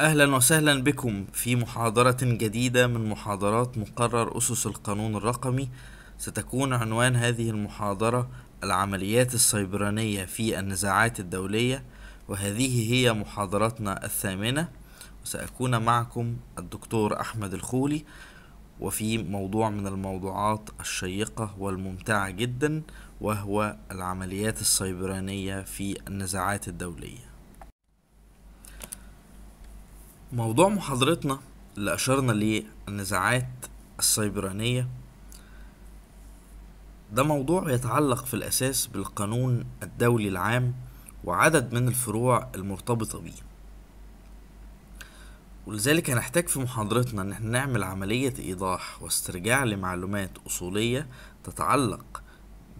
أهلا وسهلا بكم في محاضرة جديدة من محاضرات مقرر أسس القانون الرقمي ستكون عنوان هذه المحاضرة العمليات السيبرانية في النزاعات الدولية وهذه هي محاضرتنا الثامنة وسأكون معكم الدكتور أحمد الخولي وفي موضوع من الموضوعات الشيقة والممتعة جدا وهو العمليات السيبرانية في النزاعات الدولية موضوع محاضرتنا اللي أشرنا ليه النزاعات السيبرانية ده موضوع يتعلق في الأساس بالقانون الدولي العام وعدد من الفروع المرتبطة بيه ولذلك هنحتاج في محاضرتنا ان احنا نعمل عملية ايضاح واسترجاع لمعلومات اصولية تتعلق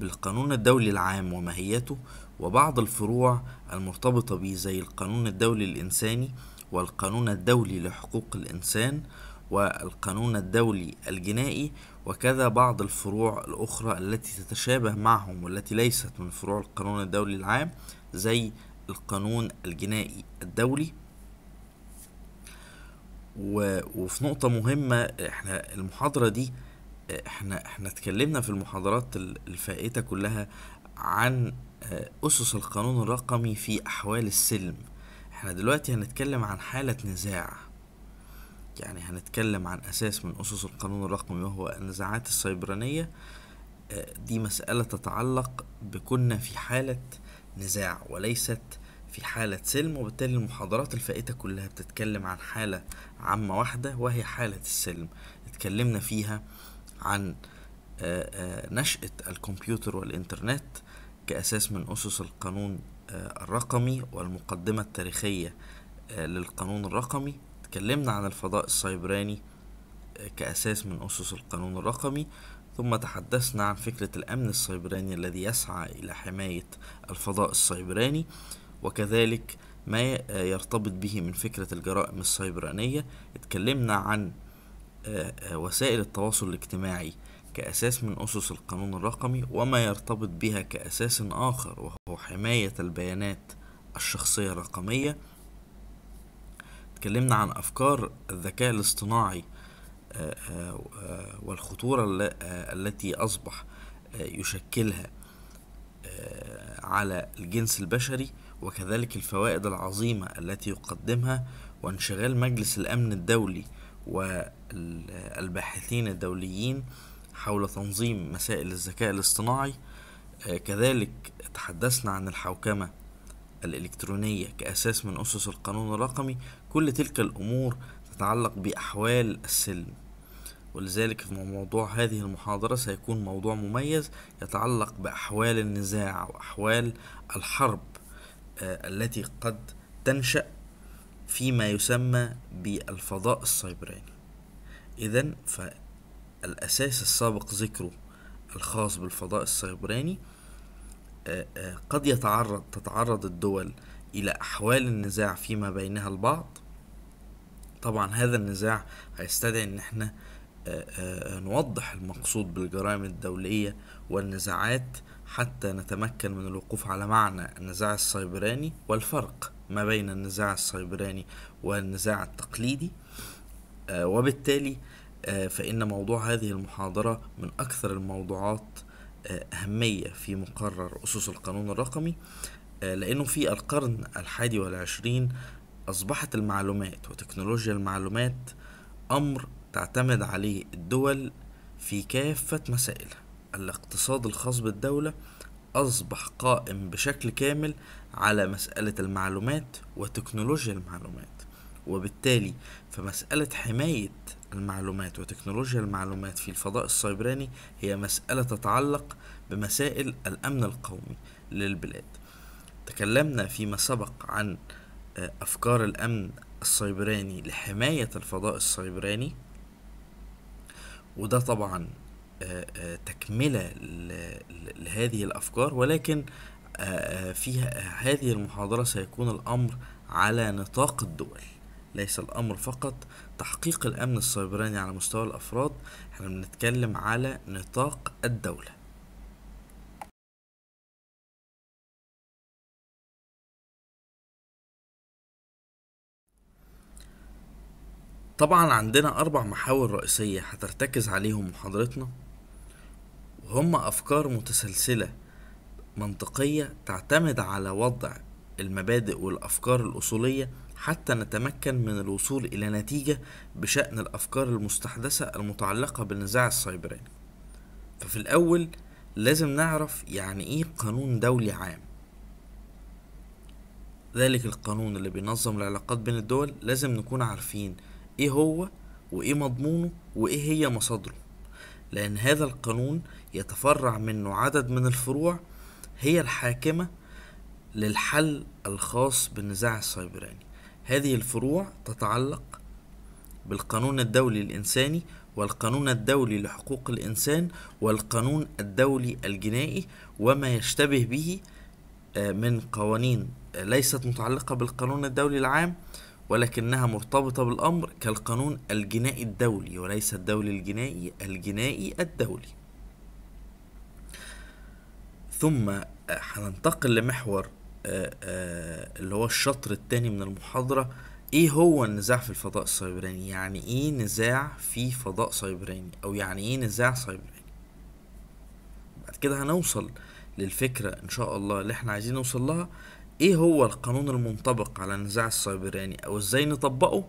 بالقانون الدولي العام وماهيته وبعض الفروع المرتبطة بيه زي القانون الدولي الانساني والقانون الدولي لحقوق الإنسان والقانون الدولي الجنائي وكذا بعض الفروع الأخرى التي تتشابه معهم والتي ليست من فروع القانون الدولي العام زي القانون الجنائي الدولي وفي نقطة مهمة احنا المحاضرة دي احنا احنا اتكلمنا في المحاضرات الفائتة كلها عن أسس القانون الرقمي في أحوال السلم احنا دلوقتي هنتكلم عن حالة نزاع يعني هنتكلم عن أساس من أسس القانون الرقمي وهو النزاعات السيبرانية آه، دي مسألة تتعلق بكنا في حالة نزاع وليست في حالة سلم وبالتالي المحاضرات الفائتة كلها بتتكلم عن حالة عامة واحدة وهي حالة السلم اتكلمنا فيها عن آه، آه، نشأة الكمبيوتر والإنترنت كأساس من أسس القانون آه، الرقمي والمقدمة التاريخية آه، للقانون الرقمي اتكلمنا عن الفضاء السيبراني آه، كأساس من أسس القانون الرقمي ثم تحدثنا عن فكرة الأمن السيبراني الذي يسعى إلى حماية الفضاء السيبراني وكذلك ما يرتبط به من فكرة الجرائم السيبرانية اتكلمنا عن وسائل التواصل الاجتماعي كأساس من أسس القانون الرقمي وما يرتبط بها كأساس آخر وهو حماية البيانات الشخصية الرقمية اتكلمنا عن أفكار الذكاء الاصطناعي آه، آه، والخطورة آه، التي أصبح يشكلها على الجنس البشري وكذلك الفوائد العظيمة التي يقدمها وانشغال مجلس الأمن الدولي والباحثين الدوليين حول تنظيم مسائل الذكاء الاصطناعي آه، كذلك تحدثنا عن الحوكمة الإلكترونية كأساس من أسس القانون الرقمي كل تلك الأمور تتعلق بأحوال السلم ولذلك موضوع هذه المحاضرة سيكون موضوع مميز يتعلق بأحوال النزاع وأحوال الحرب آه، التي قد تنشأ فيما يسمى بالفضاء السيبراني إذا ف الأساس السابق ذكره الخاص بالفضاء السيبراني آه، آه، قد يتعرض تتعرض الدول إلى أحوال النزاع فيما بينها البعض طبعا هذا النزاع هيستدعي ان احنا آه، نوضح المقصود بالجرائم الدولية والنزاعات حتى نتمكن من الوقوف على معنى النزاع السيبراني والفرق ما بين النزاع السيبراني والنزاع التقليدي وبالتالي آه، فإن موضوع هذه المحاضرة من أكثر الموضوعات آه، أهمية في مقرر أسس القانون الرقمي آه، لأنه في القرن الحادي والعشرين أصبحت المعلومات وتكنولوجيا المعلومات أمر تعتمد عليه الدول في كافة مسائلها الاقتصاد الخاص بالدولة أصبح قائم بشكل كامل على مسألة المعلومات وتكنولوجيا المعلومات وبالتالي فمسألة حماية المعلومات وتكنولوجيا المعلومات في الفضاء السيبراني هي مسألة تتعلق بمسائل الأمن القومي للبلاد تكلمنا فيما سبق عن آه، أفكار الأمن السيبراني لحماية الفضاء السيبراني وده طبعا آه، آه، تكملة لهذه الأفكار ولكن في هذه المحاضرة سيكون الأمر على نطاق الدول ليس الأمر فقط تحقيق الأمن السيبراني على مستوى الأفراد احنا بنتكلم على نطاق الدولة طبعا عندنا أربع محاور رئيسية هترتكز عليهم محاضرتنا وهم أفكار متسلسلة منطقية تعتمد على وضع المبادئ والأفكار الأصولية حتى نتمكن من الوصول إلى نتيجة بشأن الأفكار المستحدثة المتعلقة بالنزاع السيبراني ففي الأول لازم نعرف يعني إيه قانون دولي عام ذلك القانون اللي بينظم العلاقات بين الدول لازم نكون عارفين إيه هو وإيه مضمونه وإيه هي مصادره لأن هذا القانون يتفرع منه عدد من الفروع هي الحاكمة للحل الخاص بالنزاع السيبراني هذه الفروع تتعلق بالقانون الدولي الإنساني والقانون الدولي لحقوق الإنسان والقانون الدولي الجنائي وما يشتبه به آه، من قوانين ليست متعلقة بالقانون الدولي العام ولكنها مرتبطة بالأمر كالقانون الجنائي الدولي وليس الدولي الجنائي الجنائي الدولي ثم هننتقل آه، لمحور آه، آه، اللي هو الشطر التاني من المحاضرة ايه هو النزاع في الفضاء السيبراني يعني ايه نزاع في فضاء سيبراني او يعني ايه نزاع سيبراني بعد كده هنوصل للفكرة ان شاء الله اللي احنا عايزين نوصل لها ايه هو القانون المنطبق على النزاع السيبراني او ازاي نطبقه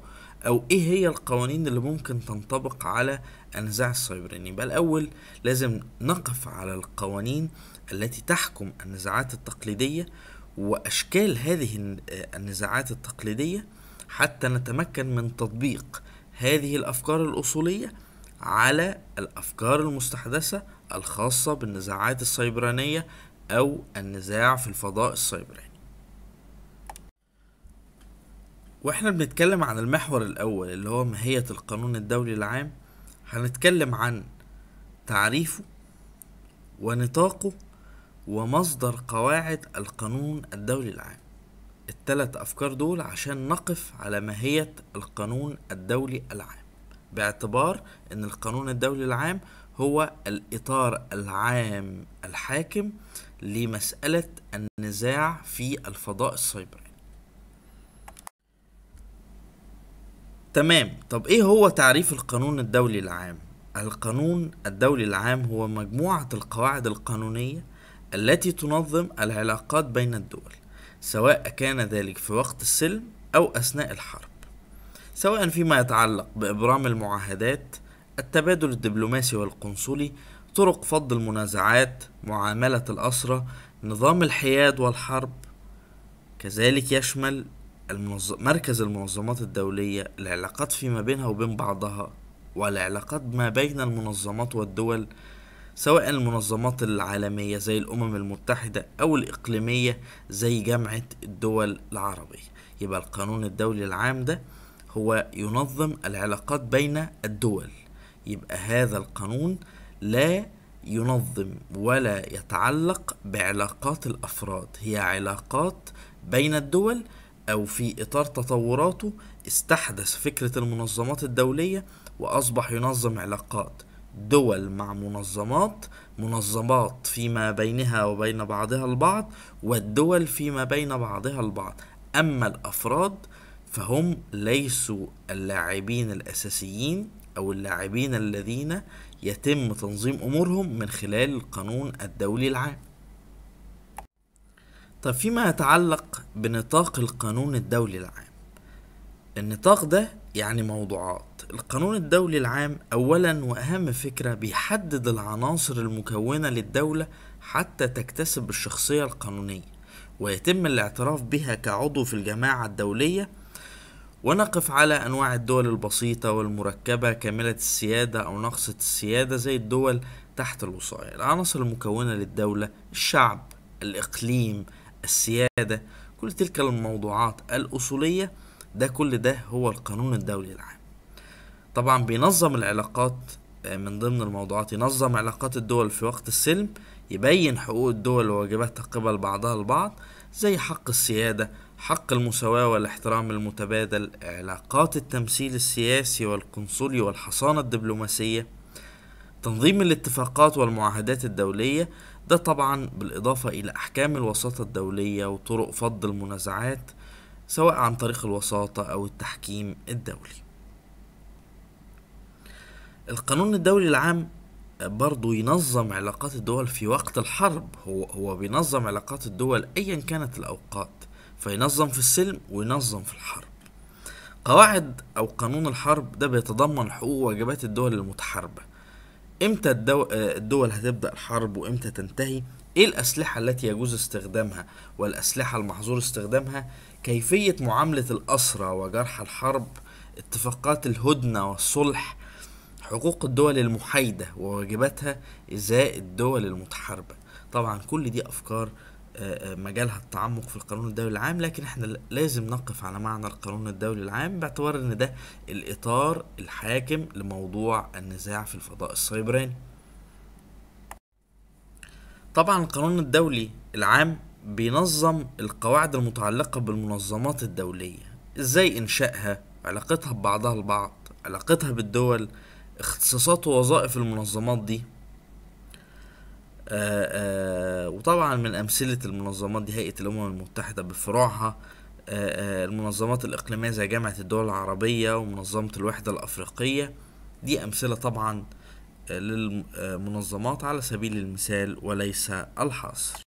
او ايه هي القوانين اللي ممكن تنطبق على النزاع السيبراني يبقى الاول لازم نقف على القوانين التي تحكم النزاعات التقليدية وأشكال هذه النزاعات التقليدية حتى نتمكن من تطبيق هذه الأفكار الأصولية على الأفكار المستحدثة الخاصة بالنزاعات السيبرانية أو النزاع في الفضاء السيبراني واحنا بنتكلم عن المحور الأول اللي هو ماهية القانون الدولي العام هنتكلم عن تعريفه ونطاقه ومصدر قواعد القانون الدولي العام التلات أفكار دول عشان نقف على ماهية القانون الدولي العام باعتبار أن القانون الدولي العام هو الإطار العام الحاكم لمسألة النزاع في الفضاء السيبراني تمام طب ايه هو تعريف القانون الدولي العام القانون الدولي العام هو مجموعة القواعد القانونية التي تنظم العلاقات بين الدول سواء كان ذلك في وقت السلم أو أثناء الحرب سواء فيما يتعلق بإبرام المعاهدات التبادل الدبلوماسي والقنصلي طرق فض المنازعات معاملة الأسرة نظام الحياد والحرب كذلك يشمل المنظ... مركز المنظمات الدولية العلاقات فيما بينها وبين بعضها والعلاقات ما بين المنظمات والدول سواء المنظمات العالمية زي الأمم المتحدة أو الإقليمية زي جامعة الدول العربية يبقى القانون الدولي العام ده هو ينظم العلاقات بين الدول يبقى هذا القانون لا ينظم ولا يتعلق بعلاقات الافراد هي علاقات بين الدول او في اطار تطوراته استحدث فكره المنظمات الدوليه واصبح ينظم علاقات دول مع منظمات منظمات فيما بينها وبين بعضها البعض والدول فيما بين بعضها البعض أما الأفراد فهم ليسوا اللاعبين الأساسيين أو اللاعبين الذين يتم تنظيم أمورهم من خلال القانون الدولي العام طب فيما يتعلق بنطاق القانون الدولي العام النطاق ده يعني موضوعات القانون الدولي العام أولا وأهم فكرة بيحدد العناصر المكونة للدولة حتى تكتسب الشخصية القانونية ويتم الاعتراف بها كعضو في الجماعة الدولية ونقف على أنواع الدول البسيطة والمركبة كاملة السيادة أو ناقصة السيادة زي الدول تحت الوصاية العناصر المكونة للدولة الشعب الإقليم السيادة كل تلك الموضوعات الأصولية ده كل ده هو القانون الدولي العام طبعا بينظم العلاقات آه، من ضمن الموضوعات ينظم علاقات الدول في وقت السلم يبين حقوق الدول وواجباتها قبل بعضها البعض زي حق السيادة حق المساواة والاحترام المتبادل علاقات التمثيل السياسي والقنصلي والحصانة الدبلوماسية تنظيم الاتفاقات والمعاهدات الدولية ده طبعا بالإضافة إلى أحكام الوساطة الدولية وطرق فض المنازعات سواء عن طريق الوساطة أو التحكيم الدولي القانون الدولي العام برضه ينظم علاقات الدول في وقت الحرب هو هو بينظم علاقات الدول ايا كانت الاوقات فينظم في السلم وينظم في الحرب قواعد او قانون الحرب ده بيتضمن حقوق وواجبات الدول المتحاربه امتى الدو... الدول هتبدا الحرب وامتى تنتهي ايه الاسلحه التي يجوز استخدامها والاسلحه المحظور استخدامها كيفيه معامله الاسرى وجرحى الحرب اتفاقات الهدنه والصلح حقوق الدول المحايدة وواجباتها إزاء الدول المتحاربة طبعا كل دي أفكار آه، آه، مجالها التعمق في القانون الدولي العام لكن احنا لازم نقف على معنى القانون الدولي العام باعتبار ان ده الاطار الحاكم لموضوع النزاع في الفضاء السيبراني طبعا القانون الدولي العام بينظم القواعد المتعلقة بالمنظمات الدولية ازاي انشائها علاقتها ببعضها البعض علاقتها بالدول اختصاصات ووظائف المنظمات دي آه، آه، وطبعا من أمثلة المنظمات دي هيئة الأمم المتحدة بفروعها آه، المنظمات الإقليمية زي جامعة الدول العربية ومنظمة الوحدة الأفريقية دي أمثلة طبعا للمنظمات على سبيل المثال وليس الحصر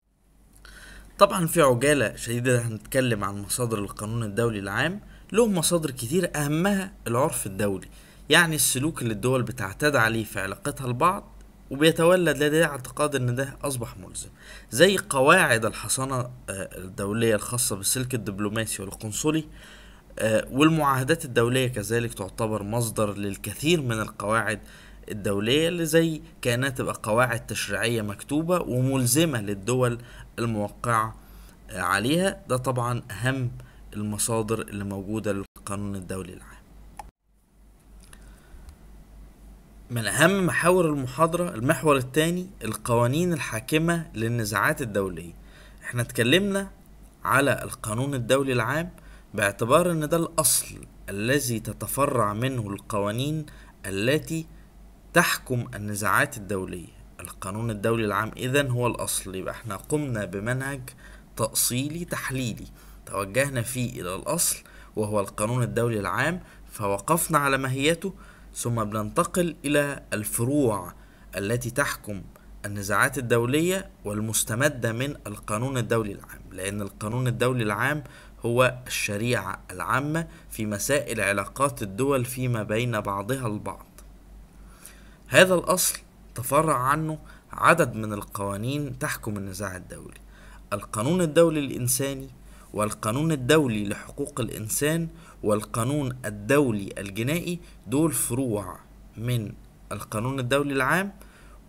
طبعا في عجالة شديدة هنتكلم عن مصادر القانون الدولي العام له مصادر كتير أهمها العرف الدولي يعني السلوك اللي الدول بتعتاد عليه في علاقتها البعض وبيتولد لدى اعتقاد ان ده اصبح ملزم زي قواعد الحصانه آه، الدوليه الخاصه بالسلك الدبلوماسي والقنصلي آه، والمعاهدات الدوليه كذلك تعتبر مصدر للكثير من القواعد الدوليه اللي زي كانها تبقى قواعد تشريعيه مكتوبه وملزمه للدول الموقعه آه، عليها ده طبعا اهم المصادر اللي موجوده للقانون الدولي العام من أهم محاور المحاضرة المحور الثاني القوانين الحاكمة للنزاعات الدولية احنا اتكلمنا على القانون الدولي العام باعتبار ان ده الأصل الذي تتفرع منه القوانين التي تحكم النزاعات الدولية القانون الدولي العام إذا هو الأصل يبقى احنا قمنا بمنهج تأصيلي تحليلي توجهنا فيه إلى الأصل وهو القانون الدولي العام فوقفنا على ماهيته ثم بننتقل إلى الفروع التي تحكم النزاعات الدولية والمستمدة من القانون الدولي العام لأن القانون الدولي العام هو الشريعة العامة في مسائل علاقات الدول فيما بين بعضها البعض هذا الأصل تفرع عنه عدد من القوانين تحكم النزاع الدولي القانون الدولي الإنساني والقانون الدولي لحقوق الإنسان والقانون الدولي الجنائي دول فروع من القانون الدولي العام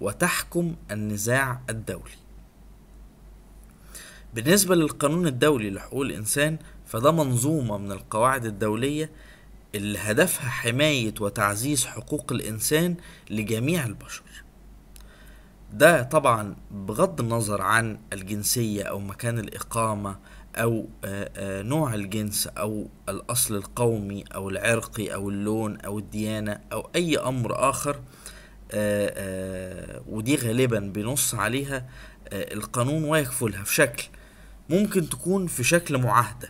وتحكم النزاع الدولي بالنسبة للقانون الدولي لحقوق الإنسان فده منظومة من القواعد الدولية اللي هدفها حماية وتعزيز حقوق الإنسان لجميع البشر ده طبعا بغض النظر عن الجنسية أو مكان الإقامة أو آه، آه، نوع الجنس أو الأصل القومي أو العرقي أو اللون أو الديانة أو أي أمر آخر آه، ودي غالبا بنص عليها القانون ويكفلها في شكل ممكن تكون في شكل معاهدة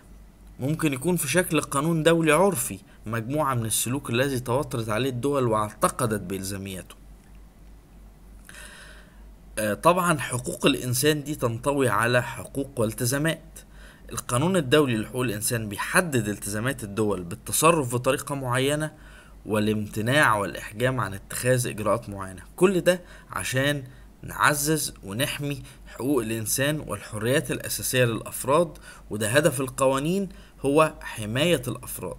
ممكن يكون في شكل قانون دولي عرفي مجموعة من السلوك الذي تواترت عليه الدول واعتقدت بإلزاميته طبعا حقوق الإنسان دي تنطوي على حقوق والتزامات القانون الدولي لحقوق الإنسان بيحدد التزامات الدول بالتصرف بطريقة معينة والامتناع والإحجام عن اتخاذ إجراءات معينة كل ده عشان نعزز ونحمي حقوق الإنسان والحريات الأساسية للأفراد وده هدف القوانين هو حماية الأفراد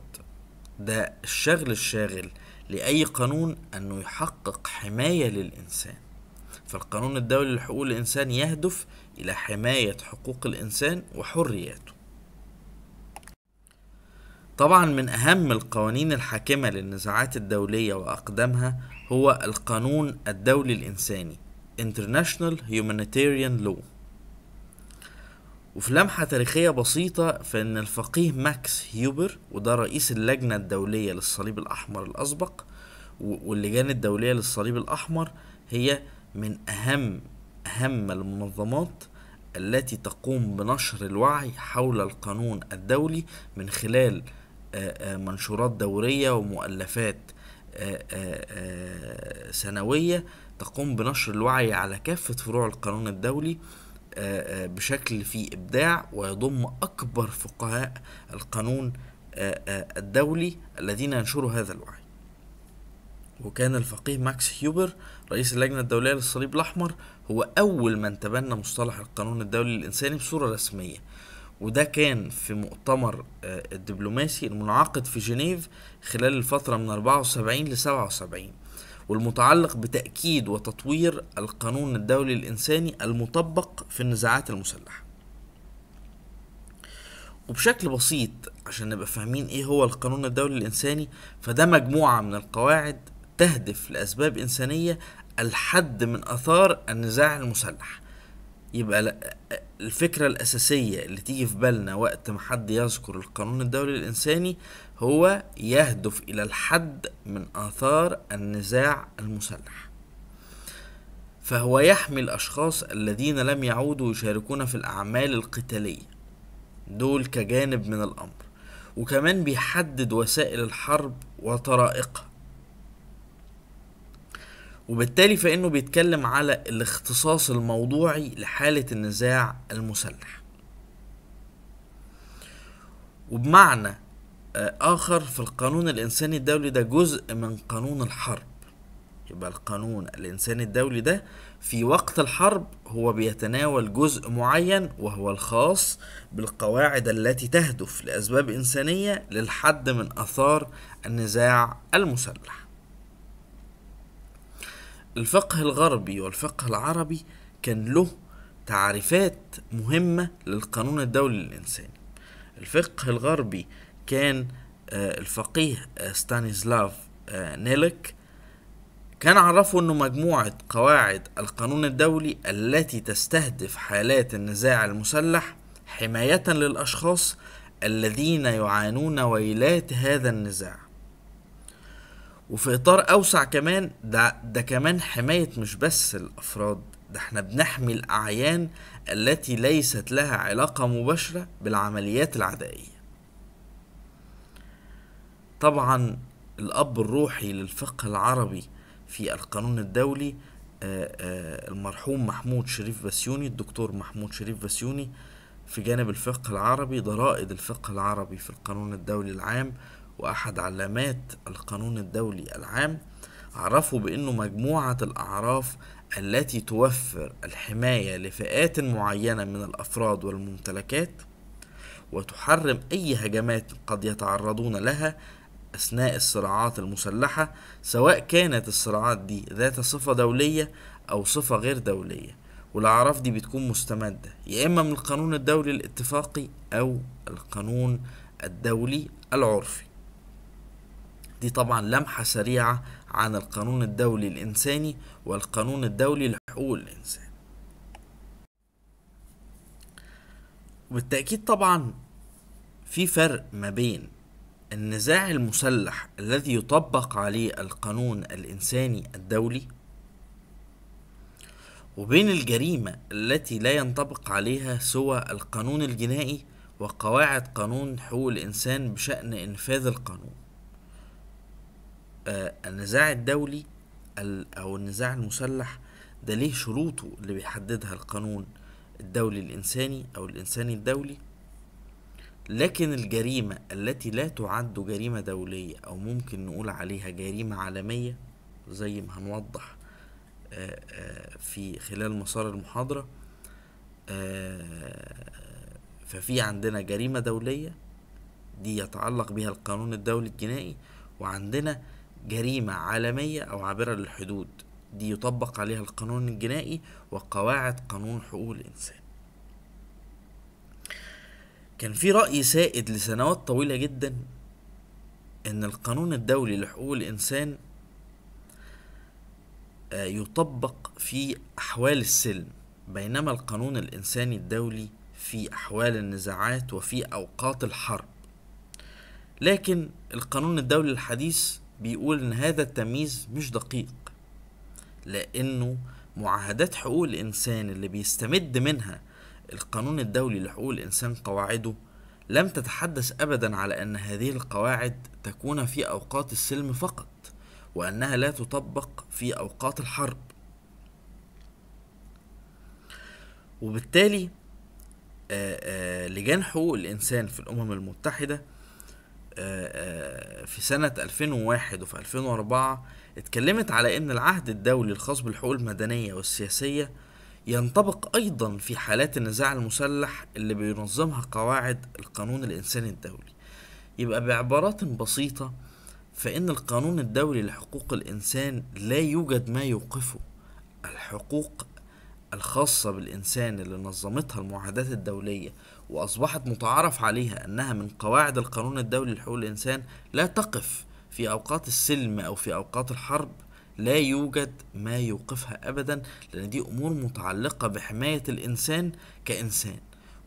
ده الشغل الشاغل لأي قانون أنه يحقق حماية للإنسان فالقانون الدولي لحقوق الإنسان يهدف إلى حماية حقوق الإنسان وحرياته طبعا من أهم القوانين الحاكمة للنزاعات الدولية وأقدمها هو القانون الدولي الإنساني International Humanitarian Law وفي لمحة تاريخية بسيطة فإن الفقيه ماكس هيوبر وده رئيس اللجنة الدولية للصليب الأحمر الأسبق واللجان الدولية للصليب الأحمر هي من أهم أهم المنظمات التي تقوم بنشر الوعي حول القانون الدولي من خلال آه، آه، منشورات دورية ومؤلفات آه، سنوية تقوم بنشر الوعي على كافة فروع القانون الدولي بشكل فيه إبداع ويضم أكبر فقهاء القانون الدولي الذين ينشروا هذا الوعي وكان الفقيه ماكس هيوبر رئيس اللجنة الدولية للصليب الأحمر هو أول من تبنى مصطلح القانون الدولي الإنساني بصورة رسمية وده كان في مؤتمر آه، الدبلوماسي المنعقد في جنيف خلال الفترة من 74 ل 77 والمتعلق بتأكيد وتطوير القانون الدولي الإنساني المطبق في النزاعات المسلحة وبشكل بسيط عشان نبقى فاهمين ايه هو القانون الدولي الإنساني فده مجموعة من القواعد تهدف لأسباب إنسانية الحد من اثار النزاع المسلح يبقى الفكره الاساسيه اللي تيجي في بالنا وقت ما حد يذكر القانون الدولي الانساني هو يهدف الى الحد من اثار النزاع المسلح فهو يحمي الاشخاص الذين لم يعودوا يشاركون في الاعمال القتاليه دول كجانب من الامر وكمان بيحدد وسائل الحرب وطرائقها وبالتالي فإنه بيتكلم على الاختصاص الموضوعي لحالة النزاع المسلح وبمعنى آه، آخر في القانون الإنساني الدولي ده جزء من قانون الحرب يبقى القانون الإنساني الدولي ده في وقت الحرب هو بيتناول جزء معين وهو الخاص بالقواعد التي تهدف لأسباب إنسانية للحد من آثار النزاع المسلح الفقه الغربي والفقه العربي كان له تعريفات مهمة للقانون الدولي الإنساني الفقه الغربي كان آه، الفقيه آه، ستانيسلاف آه، نيلك كان عرفه أنه مجموعة قواعد القانون الدولي التي تستهدف حالات النزاع المسلح حماية للأشخاص الذين يعانون ويلات هذا النزاع وفي اطار اوسع كمان ده ده كمان حمايه مش بس الافراد ده احنا بنحمي الاعيان التي ليست لها علاقه مباشره بالعمليات العدائيه طبعا الاب الروحي للفقه العربي في القانون الدولي آه، آه، المرحوم محمود شريف بسيوني الدكتور محمود شريف بسيوني في جانب الفقه العربي ضرائد الفقه العربي في القانون الدولي العام وأحد علامات القانون الدولي العام عرفوا بأنه مجموعة الأعراف التي توفر الحماية لفئات معينة من الأفراد والممتلكات وتحرم أي هجمات قد يتعرضون لها أثناء الصراعات المسلحة سواء كانت الصراعات دي ذات صفة دولية أو صفة غير دولية والأعراف دي بتكون مستمدة يا إما من القانون الدولي الاتفاقي أو القانون الدولي العرفي دي طبعا لمحة سريعة عن القانون الدولي الإنساني والقانون الدولي لحقوق الإنسان وبالتأكيد طبعا في فرق ما بين النزاع المسلح الذي يطبق عليه القانون الإنساني الدولي وبين الجريمة التي لا ينطبق عليها سوى القانون الجنائي وقواعد قانون حقوق الإنسان بشأن إنفاذ القانون آه، النزاع الدولي او النزاع المسلح ده ليه شروطه اللي بيحددها القانون الدولي الانساني او الانساني الدولي لكن الجريمة التي لا تعد جريمة دولية أو ممكن نقول عليها جريمة عالمية زي ما هنوضح آه، آه، في خلال مسار المحاضرة ففي عندنا جريمة دولية دي يتعلق بها القانون الدولي الجنائي وعندنا جريمة عالمية أو عابرة للحدود دي يطبق عليها القانون الجنائي وقواعد قانون حقوق الإنسان كان في رأي سائد لسنوات طويلة جدا إن القانون الدولي لحقوق الإنسان آه، يطبق في أحوال السلم بينما القانون الإنساني الدولي في أحوال النزاعات وفي أوقات الحرب لكن القانون الدولي الحديث بيقول ان هذا التمييز مش دقيق لانه معاهدات حقوق الانسان اللي بيستمد منها القانون الدولي لحقوق الانسان قواعده لم تتحدث ابدا على ان هذه القواعد تكون في اوقات السلم فقط وانها لا تطبق في اوقات الحرب وبالتالي آه، آه، لجان حقوق الانسان في الامم المتحده آه، آه، في سنة 2001 وفي 2004 اتكلمت على أن العهد الدولي الخاص بالحقوق المدنية والسياسية ينطبق أيضا في حالات النزاع المسلح اللي بينظمها قواعد القانون الإنساني الدولي يبقى بعبارات بسيطة فإن القانون الدولي لحقوق الإنسان لا يوجد ما يوقفه الحقوق الخاصة بالإنسان اللي نظمتها المعاهدات الدولية وأصبحت متعارف عليها أنها من قواعد القانون الدولي لحقوق الإنسان لا تقف في أوقات السلم أو في أوقات الحرب لا يوجد ما يوقفها أبدا لأن دي أمور متعلقة بحماية الإنسان كإنسان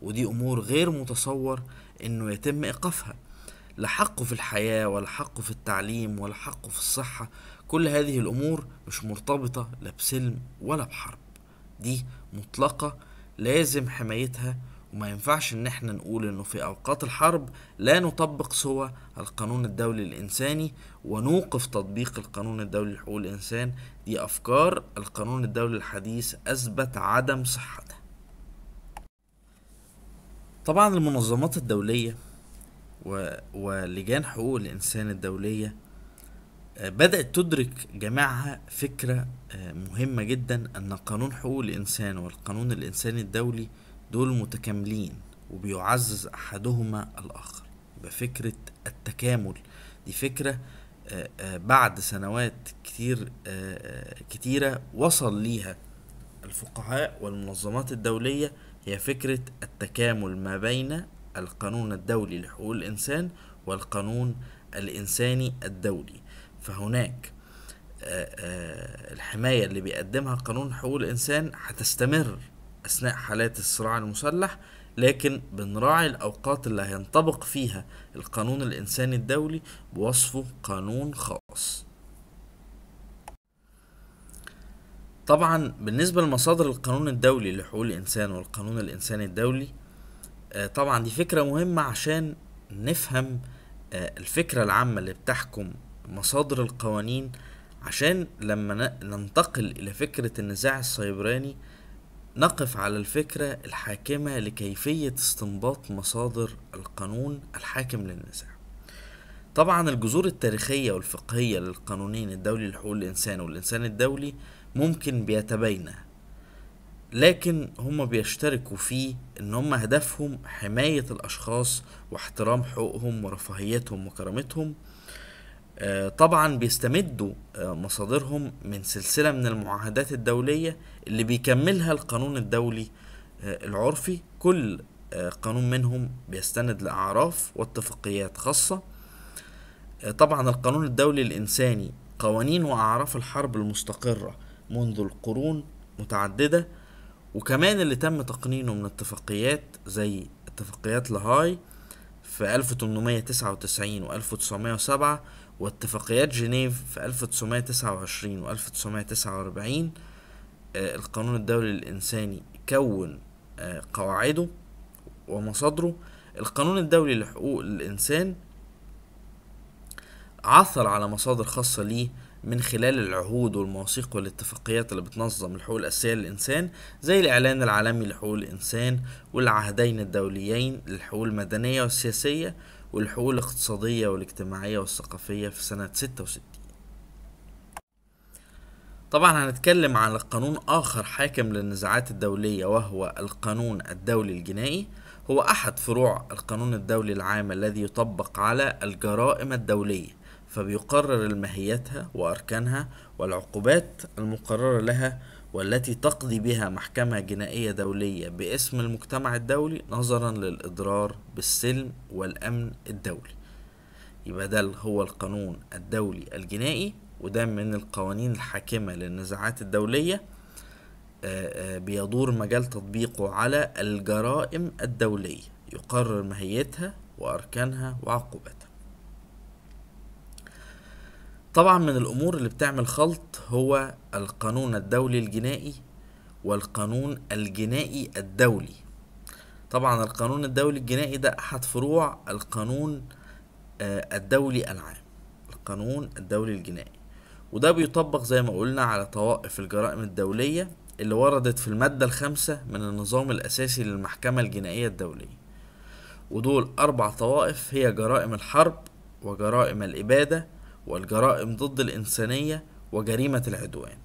ودي أمور غير متصور أنه يتم إيقافها لحقه في الحياة ولحقه في التعليم ولحقه في الصحة كل هذه الأمور مش مرتبطة لا بسلم ولا بحرب دي مطلقة لازم حمايتها وما ينفعش ان احنا نقول انه في اوقات الحرب لا نطبق سوى القانون الدولي الانساني ونوقف تطبيق القانون الدولي لحقوق الانسان دي افكار القانون الدولي الحديث اثبت عدم صحتها طبعا المنظمات الدولية و... ولجان حقوق الانسان الدولية آه، بدأت تدرك جماعها فكرة آه، مهمة جدا أن قانون حقوق الإنسان والقانون الإنساني الدولي دول متكاملين وبيعزز احدهما الاخر يبقى فكره التكامل دي فكره آه، آه، بعد سنوات كتير آه، كتيره وصل ليها الفقهاء والمنظمات الدوليه هي فكره التكامل ما بين القانون الدولي لحقوق الانسان والقانون الانساني الدولي فهناك الحمايه اللي بيقدمها قانون حقوق الانسان هتستمر أثناء حالات الصراع المسلح لكن بنراعي الأوقات اللي هينطبق فيها القانون الإنساني الدولي بوصفه قانون خاص طبعا بالنسبة لمصادر القانون الدولي لحقوق الإنسان والقانون الإنساني الدولي آه، طبعا دي فكرة مهمة عشان نفهم آه، الفكرة العامة اللي بتحكم مصادر القوانين عشان لما ننتقل إلى فكرة النزاع السيبراني نقف على الفكرة الحاكمة لكيفية استنباط مصادر القانون الحاكم للنزاع طبعا الجذور التاريخية والفقهية للقانونين الدولي لحقوق الإنسان والإنسان الدولي ممكن بيتباينة لكن هما بيشتركوا في ان هما هدفهم حماية الاشخاص واحترام حقوقهم ورفاهيتهم وكرامتهم آه، طبعا بيستمدوا آه، مصادرهم من سلسلة من المعاهدات الدولية اللي بيكملها القانون الدولي آه، العرفي كل قانون منهم بيستند لأعراف واتفاقيات خاصة طبعا القانون الدولي الإنساني قوانين وأعراف الحرب المستقرة منذ القرون متعددة وكمان اللي تم تقنينه من اتفاقيات زي اتفاقيات لاهاي في 1899 و 1907 واتفاقيات جنيف في 1929 و 1949 آه، القانون الدولي الإنساني كون آه، قواعده ومصادره القانون الدولي لحقوق الإنسان عثر على مصادر خاصة ليه من خلال العهود والمواثيق والاتفاقيات اللي بتنظم الحقوق الأساسية للإنسان زي الإعلان العالمي لحقوق الإنسان والعهدين الدوليين للحقوق المدنية والسياسية والحقوق الاقتصادية والاجتماعية والثقافية في سنة 66 طبعا هنتكلم عن قانون آخر حاكم للنزاعات الدولية وهو القانون الدولي الجنائي هو أحد فروع القانون الدولي العام الذي يطبق على الجرائم الدولية فبيقرر ماهيتها وأركانها والعقوبات المقررة لها والتي تقضي بها محكمة جنائية دولية باسم المجتمع الدولي نظرا للإضرار بالسلم والأمن الدولي يبقى ده هو القانون الدولي الجنائي وده من القوانين الحاكمة للنزاعات الدولية آه، آه، بيدور مجال تطبيقه على الجرائم الدولية يقرر ماهيتها وأركانها وعقوباتها طبعا من الأمور اللي بتعمل خلط هو القانون الدولي الجنائي والقانون الجنائي الدولي طبعا القانون الدولي الجنائي ده أحد فروع القانون آه، الدولي العام القانون الدولي الجنائي وده بيطبق زي ما قلنا على طوائف الجرائم الدولية اللي وردت في المادة الخامسة من النظام الأساسي للمحكمة الجنائية الدولية ودول أربع طوائف هي جرائم الحرب وجرائم الإبادة والجرائم ضد الإنسانية وجريمة العدوان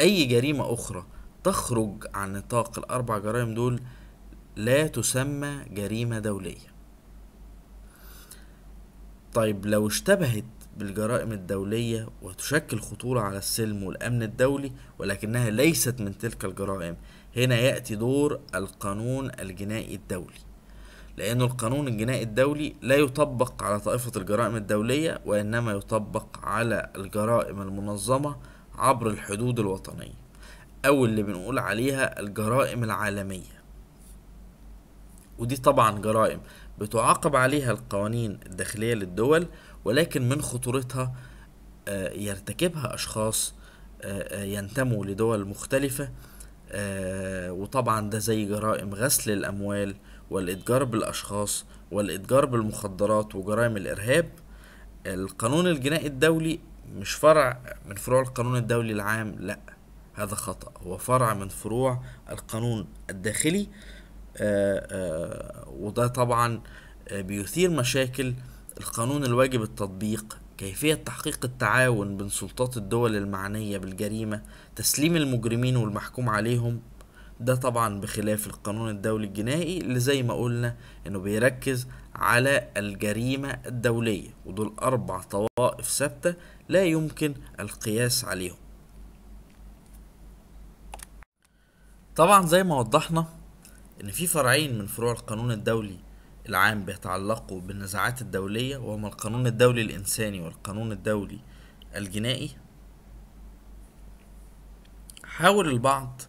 أي جريمة أخرى تخرج عن نطاق الأربع جرائم دول لا تسمى جريمة دولية طيب لو اشتبهت بالجرائم الدولية وتشكل خطورة على السلم والأمن الدولي ولكنها ليست من تلك الجرائم هنا يأتي دور القانون الجنائي الدولي لأن القانون الجنائي الدولي لا يطبق على طائفة الجرائم الدولية وإنما يطبق على الجرائم المنظمة عبر الحدود الوطنية أو اللي بنقول عليها الجرائم العالمية ودي طبعا جرائم بتعاقب عليها القوانين الداخلية للدول ولكن من خطورتها آه، يرتكبها أشخاص آه، آه، ينتموا لدول مختلفة وطبعا ده زي جرائم غسل الأموال والإتجار بالأشخاص والإتجار بالمخدرات وجرائم الإرهاب القانون الجنائي الدولي مش فرع من فروع القانون الدولي العام لا هذا خطأ هو فرع من فروع القانون الداخلي آه، آه، وده طبعا آه، بيثير مشاكل القانون الواجب التطبيق كيفية تحقيق التعاون بين سلطات الدول المعنية بالجريمة تسليم المجرمين والمحكوم عليهم ده طبعا بخلاف القانون الدولي الجنائي اللي زي ما قلنا انه بيركز على الجريمة الدولية ودول أربع طوائف ثابتة لا يمكن القياس عليهم طبعا زي ما وضحنا ان في فرعين من فروع القانون الدولي العام بيتعلقوا بالنزاعات الدولية وهما القانون الدولي الإنساني والقانون الدولي الجنائي حاول البعض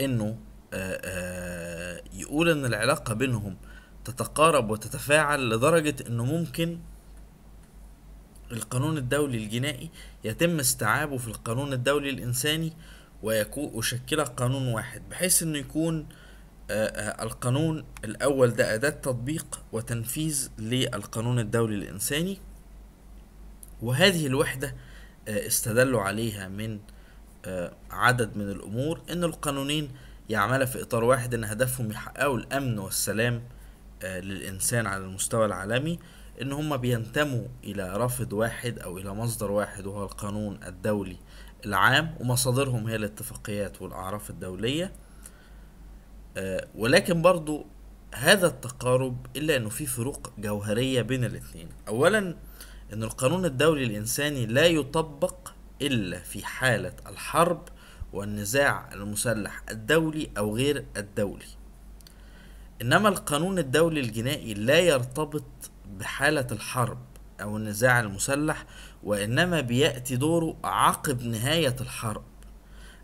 انه آه، آه، يقول ان العلاقه بينهم تتقارب وتتفاعل لدرجه انه ممكن القانون الدولي الجنائي يتم استيعابه في القانون الدولي الانساني ويكون قانون واحد بحيث انه يكون آه، القانون الاول ده اداه تطبيق وتنفيذ للقانون الدولي الانساني وهذه الوحده استدلوا عليها من آه، عدد من الأمور إن القانونين يعملا في إطار واحد إن هدفهم يحققوا الأمن والسلام آه، للإنسان على المستوى العالمي إن هم بينتموا إلى رافد واحد أو إلى مصدر واحد وهو القانون الدولي العام ومصادرهم هي الاتفاقيات والأعراف الدولية آه، ولكن برضو هذا التقارب إلا أنه في فروق جوهرية بين الاثنين أولا أن القانون الدولي الإنساني لا يطبق إلا في حالة الحرب والنزاع المسلح الدولي أو غير الدولي إنما القانون الدولي الجنائي لا يرتبط بحالة الحرب أو النزاع المسلح وإنما بيأتي دوره عقب نهاية الحرب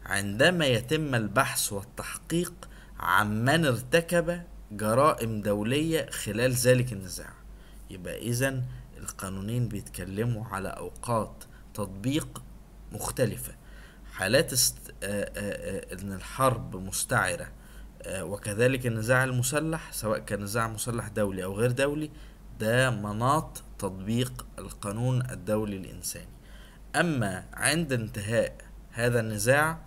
عندما يتم البحث والتحقيق عمن ارتكب جرائم دولية خلال ذلك النزاع يبقى إذا القانونين بيتكلموا على أوقات تطبيق مختلفة حالات است... آآ آه، آآ آه، آه، ان الحرب مستعرة وكذلك النزاع المسلح سواء كان نزاع مسلح دولي او غير دولي ده مناط تطبيق القانون الدولي الانساني اما عند انتهاء هذا النزاع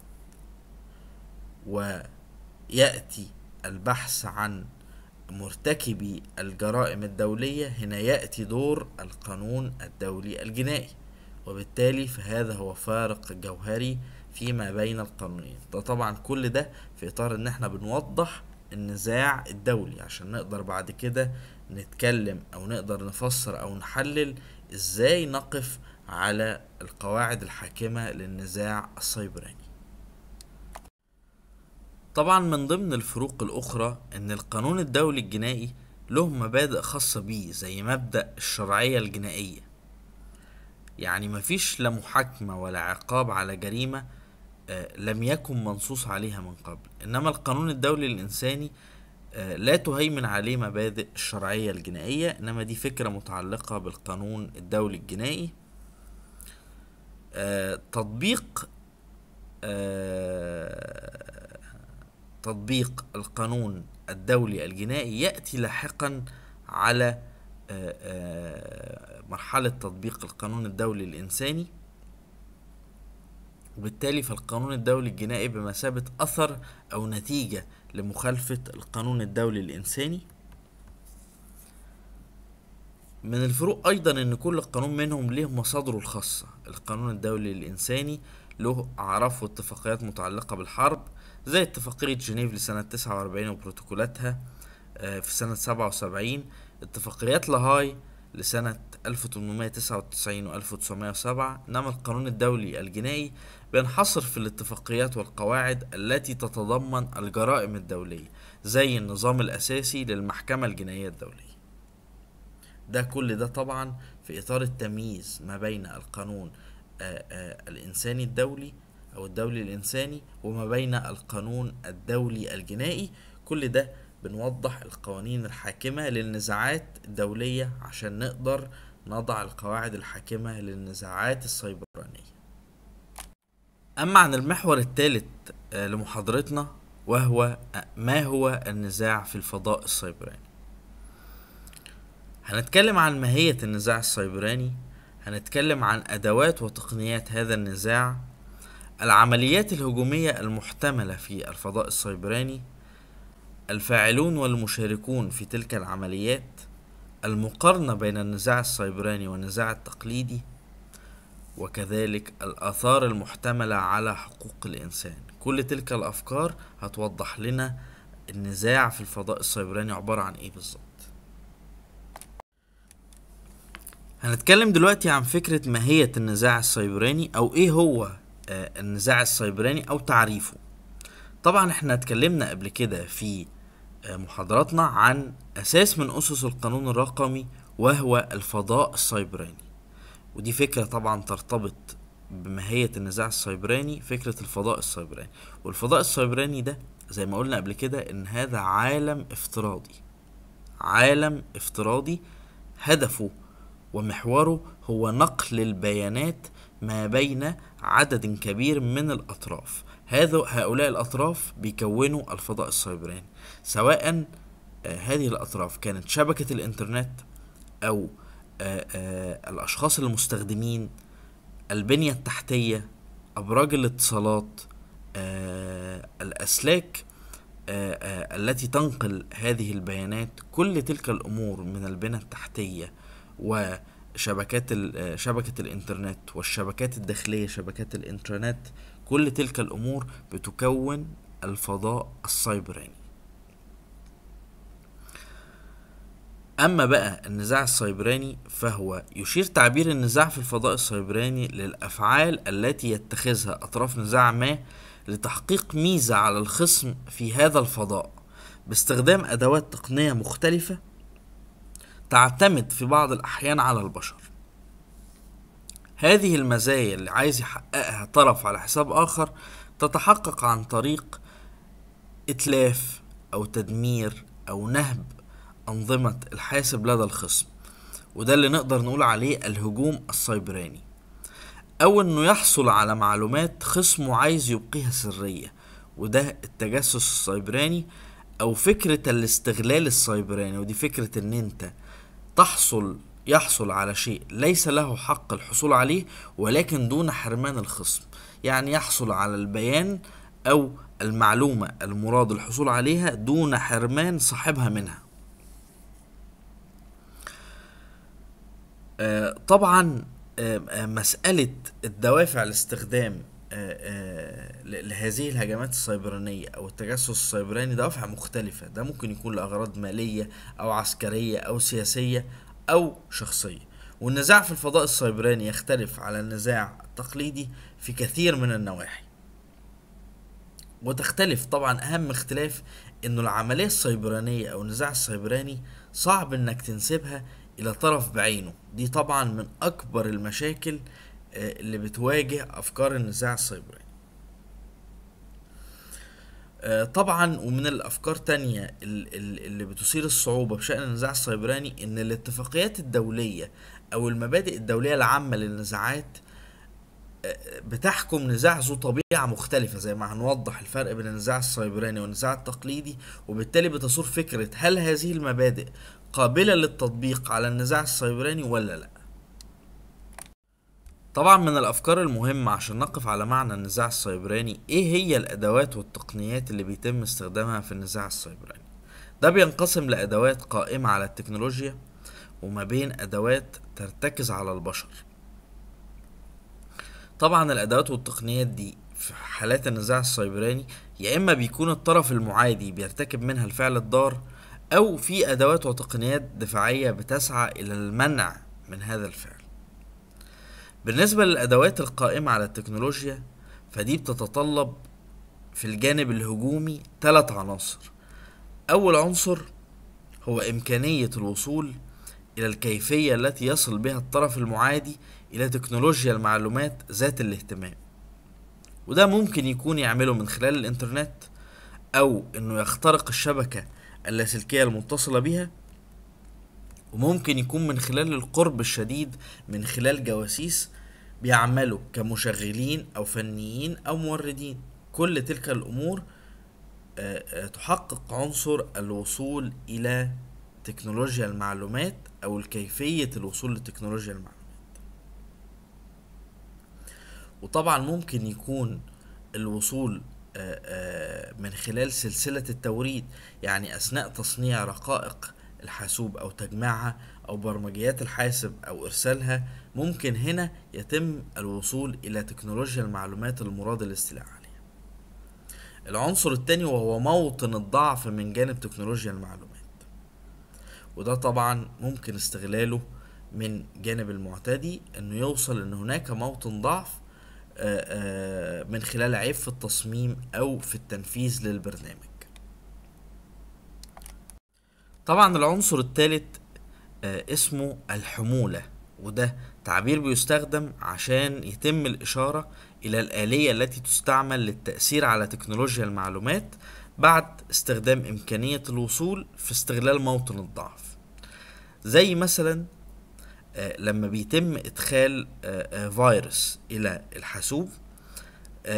وياتي البحث عن مرتكبي الجرائم الدوليه هنا ياتي دور القانون الدولي الجنائي وبالتالي فهذا هو فارق جوهري فيما بين القانونين ده طبعا كل ده في اطار ان احنا بنوضح النزاع الدولي عشان نقدر بعد كده نتكلم او نقدر نفسر او نحلل ازاي نقف على القواعد الحاكمة للنزاع السيبراني طبعا من ضمن الفروق الاخرى ان القانون الدولي الجنائي له مبادئ خاصة بيه زي مبدأ الشرعية الجنائية يعني مفيش لا محاكمة ولا عقاب على جريمة آه، لم يكن منصوص عليها من قبل إنما القانون الدولي الإنساني آه، لا تهيمن عليه مبادئ الشرعية الجنائية إنما دي فكرة متعلقة بالقانون الدولي الجنائي آه، تطبيق تطبيق القانون الدولي الجنائي يأتي لاحقا على مرحلة تطبيق القانون الدولي الإنساني وبالتالي فالقانون الدولي الجنائي بمثابة أثر أو نتيجة لمخالفة القانون الدولي الإنساني من الفروق أيضا أن كل قانون منهم له مصادره الخاصة القانون الدولي الإنساني له أعراف واتفاقيات متعلقة بالحرب زي اتفاقية جنيف لسنة 49 وبروتوكولاتها آه، في سنة 77 اتفاقيات لاهاي لسنة 1899 و 1907 إنما القانون الدولي الجنائي بينحصر في الاتفاقيات والقواعد التي تتضمن الجرائم الدولية زي النظام الأساسي للمحكمة الجنائية الدولية ده كل ده طبعا في إطار التمييز ما بين القانون آه، آه، الإنساني الدولي أو الدولي الإنساني وما بين القانون الدولي الجنائي كل ده بنوضح القوانين الحاكمة للنزاعات الدولية عشان نقدر نضع القواعد الحاكمة للنزاعات السيبرانية أما عن المحور الثالث آه، لمحاضرتنا وهو آه، ما هو النزاع في الفضاء السيبراني هنتكلم عن ماهية النزاع السيبراني هنتكلم عن أدوات وتقنيات هذا النزاع العمليات الهجومية المحتملة في الفضاء السيبراني الفاعلون والمشاركون في تلك العمليات المقارنة بين النزاع السيبراني والنزاع التقليدي وكذلك الآثار المحتملة على حقوق الإنسان كل تلك الأفكار هتوضح لنا النزاع في الفضاء السيبراني عبارة عن إيه بالظبط هنتكلم دلوقتي عن فكرة ماهية النزاع السيبراني أو إيه هو آه، النزاع السيبراني أو تعريفه طبعا احنا اتكلمنا قبل كده في محاضراتنا عن أساس من أسس القانون الرقمي وهو الفضاء السيبراني ودي فكرة طبعا ترتبط بماهية النزاع السيبراني فكرة الفضاء السيبراني والفضاء السيبراني ده زي ما قلنا قبل كده إن هذا عالم افتراضي عالم افتراضي هدفه ومحوره هو نقل البيانات ما بين عدد كبير من الأطراف هذا هؤلاء الأطراف بيكونوا الفضاء السيبراني سواء آه، هذه الأطراف كانت شبكة الإنترنت أو آه، آه، الأشخاص المستخدمين البنية التحتية أبراج الاتصالات الأسلاك التي تنقل هذه البيانات كل تلك الأمور من البنى التحتية وشبكات شبكة الإنترنت والشبكات الداخلية شبكات الإنترنت كل تلك الأمور بتكون الفضاء السايبراني أما بقى النزاع السيبراني فهو يشير تعبير النزاع في الفضاء السيبراني للأفعال التي يتخذها أطراف نزاع ما لتحقيق ميزة على الخصم في هذا الفضاء باستخدام أدوات تقنية مختلفة تعتمد في بعض الأحيان على البشر هذه المزايا اللي عايز يحققها طرف على حساب آخر تتحقق عن طريق إتلاف أو تدمير أو نهب أنظمة الحاسب لدى الخصم وده اللي نقدر نقول عليه الهجوم السيبراني أو إنه يحصل على معلومات خصمه عايز يبقيها سرية وده التجسس السيبراني أو فكرة الاستغلال السيبراني ودي فكرة إن أنت تحصل يحصل على شيء ليس له حق الحصول عليه ولكن دون حرمان الخصم يعني يحصل على البيان أو المعلومة المراد الحصول عليها دون حرمان صاحبها منها آه، طبعا آه، آه، مسألة الدوافع لاستخدام لهذه الهجمات السيبرانية أو التجسس السيبراني دوافع مختلفة ده ممكن يكون لأغراض مالية أو عسكرية أو سياسية أو شخصية والنزاع في الفضاء السيبراني يختلف على النزاع التقليدي في كثير من النواحي وتختلف طبعا أهم اختلاف إنه العملية السيبرانية أو النزاع السيبراني صعب إنك تنسبها الى طرف بعينه دي طبعا من اكبر المشاكل آه، اللي بتواجه افكار النزاع السيبراني آه، طبعا ومن الافكار تانية اللي بتثير الصعوبة بشأن النزاع السيبراني ان الاتفاقيات الدولية او المبادئ الدولية العامة للنزاعات آه، بتحكم نزاع ذو طبيعة مختلفة زي ما هنوضح الفرق بين النزاع السيبراني والنزاع التقليدي وبالتالي بتصور فكرة هل هذه المبادئ قابلة للتطبيق على النزاع السيبراني ولا لا طبعا من الأفكار المهمة عشان نقف على معنى النزاع السيبراني إيه هي الأدوات والتقنيات اللي بيتم استخدامها في النزاع السيبراني ده بينقسم لأدوات قائمة على التكنولوجيا وما بين أدوات ترتكز على البشر طبعا الأدوات والتقنيات دي في حالات النزاع السيبراني يا إما بيكون الطرف المعادي بيرتكب منها الفعل الضار أو في أدوات وتقنيات دفاعية بتسعى إلى المنع من هذا الفعل بالنسبة للأدوات القائمة على التكنولوجيا فدي بتتطلب في الجانب الهجومي ثلاث عناصر أول عنصر هو إمكانية الوصول إلى الكيفية التي يصل بها الطرف المعادي إلى تكنولوجيا المعلومات ذات الاهتمام وده ممكن يكون يعمله من خلال الإنترنت أو إنه يخترق الشبكة اللاسلكية المتصلة بها وممكن يكون من خلال القرب الشديد من خلال جواسيس بيعملوا كمشغلين أو فنيين أو موردين كل تلك الأمور آه، آه، تحقق عنصر الوصول إلى تكنولوجيا المعلومات أو كيفية الوصول لتكنولوجيا المعلومات وطبعا ممكن يكون الوصول آه، آه، من خلال سلسلة التوريد يعني أثناء تصنيع رقائق الحاسوب أو تجميعها أو برمجيات الحاسب أو إرسالها ممكن هنا يتم الوصول إلى تكنولوجيا المعلومات المراد الاستيلاء عليها العنصر الثاني وهو موطن الضعف من جانب تكنولوجيا المعلومات وده طبعا ممكن استغلاله من جانب المعتدي انه يوصل ان هناك موطن ضعف آه، آه، من خلال عيب في التصميم او في التنفيذ للبرنامج طبعا العنصر الثالث آه، اسمه الحمولة وده تعبير بيستخدم عشان يتم الإشارة إلى الآلية التي تستعمل للتأثير على تكنولوجيا المعلومات بعد استخدام إمكانية الوصول في استغلال موطن الضعف زي مثلا آه، لما بيتم إدخال آه، آه، فيروس إلى الحاسوب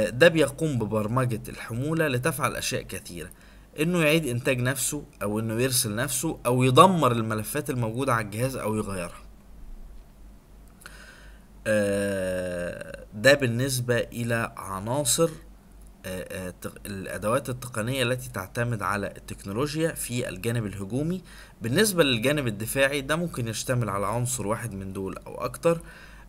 ده بيقوم ببرمجة الحمولة لتفعل أشياء كثيرة إنه يعيد إنتاج نفسه أو إنه يرسل نفسه أو يدمر الملفات الموجودة على الجهاز أو يغيرها ده بالنسبة إلى عناصر آه، آه، الادوات التقنيه التي تعتمد على التكنولوجيا في الجانب الهجومي بالنسبه للجانب الدفاعي ده ممكن يشتمل على عنصر واحد من دول او اكتر